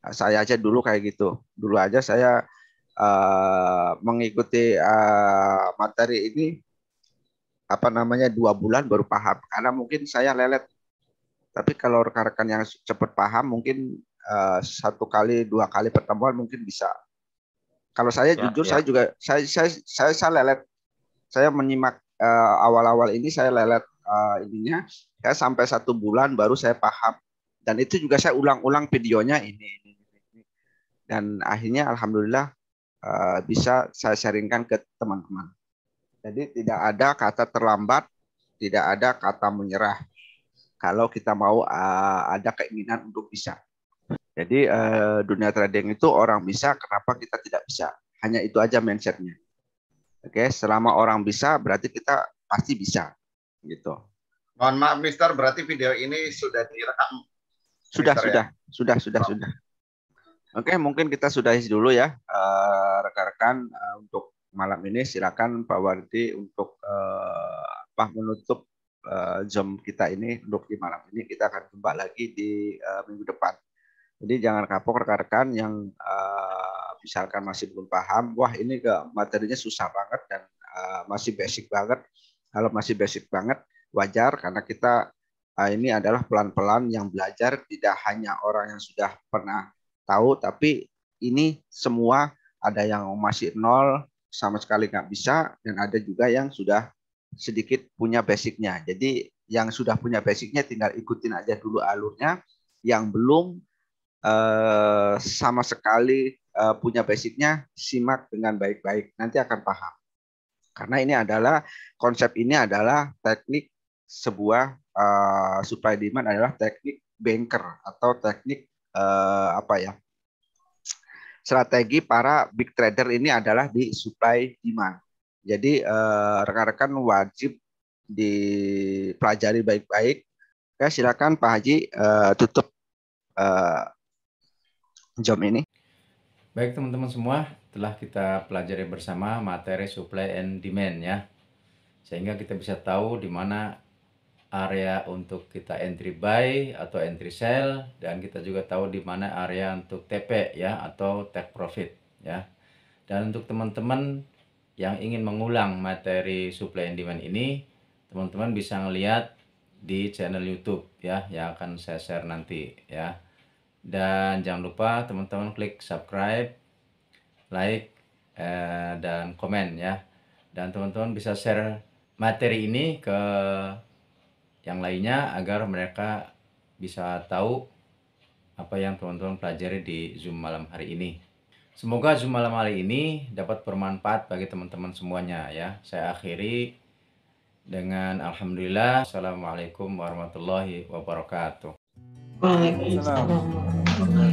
Speaker 2: Nah, saya aja dulu kayak gitu. Dulu aja saya uh, mengikuti uh, materi ini apa namanya dua bulan baru paham karena mungkin saya lelet. Tapi kalau rekan-rekan yang cepat paham mungkin uh, satu kali dua kali pertemuan mungkin bisa. Kalau saya ya, jujur ya. saya juga saya saya saya, saya lelet. Saya menyimak awal-awal uh, awal -awal ini saya lelet uh, eh, ininya ya sampai satu bulan baru saya paham dan itu juga saya ulang-ulang videonya ini ini ini dan akhirnya alhamdulillah uh, bisa saya sharingkan ke teman-teman jadi tidak ada kata terlambat tidak ada kata menyerah kalau kita mau uh, ada keinginan untuk bisa jadi uh, dunia trading itu orang bisa kenapa kita tidak bisa hanya itu aja mindsetnya Oke, selama orang bisa berarti kita pasti bisa. Gitu. Mohon maaf Mister, berarti video ini sudah direkam. Sudah, Mister, sudah, ya? sudah, sudah, sudah, sudah. Oke, mungkin kita sudahi dulu ya eh, rekan-rekan uh, untuk malam ini silakan Pak Wardi untuk uh, menutup uh, jam kita ini untuk di malam ini kita akan jumpa lagi di uh, minggu depan. Jadi jangan kapok rekan-rekan yang uh, misalkan masih belum paham, wah ini ke materinya susah banget dan uh, masih basic banget kalau masih basic banget, wajar karena kita ah, ini adalah pelan-pelan yang belajar tidak hanya orang yang sudah pernah tahu, tapi ini semua ada yang masih nol sama sekali nggak bisa dan ada juga yang sudah sedikit punya basicnya. Jadi yang sudah punya basicnya tinggal ikutin aja dulu alurnya. Yang belum uh, sama sekali uh, punya basicnya simak dengan baik-baik. Nanti akan paham. Karena ini adalah konsep ini adalah teknik sebuah uh, supply demand adalah teknik banker atau teknik uh, apa ya? Strategi para big trader ini adalah di supply demand. Jadi eh, rekan-rekan uh, wajib dipelajari baik-baik. Ya, silakan Pak Haji uh, tutup uh, jam ini.
Speaker 1: Baik teman-teman semua, telah kita pelajari bersama materi supply and demand ya. Sehingga kita bisa tahu di mana area untuk kita entry buy atau entry sell dan kita juga tahu di mana area untuk TP ya atau take profit ya. Dan untuk teman-teman yang ingin mengulang materi supply and demand ini, teman-teman bisa melihat di channel YouTube ya yang akan saya share nanti ya. Dan jangan lupa teman-teman klik subscribe like, eh, dan komen ya. Dan teman-teman bisa share materi ini ke yang lainnya agar mereka bisa tahu apa yang teman-teman pelajari di Zoom malam hari ini. Semoga Zoom malam hari ini dapat bermanfaat bagi teman-teman semuanya ya. Saya akhiri dengan Alhamdulillah. Assalamualaikum warahmatullahi wabarakatuh.
Speaker 3: Waalaikumsalam.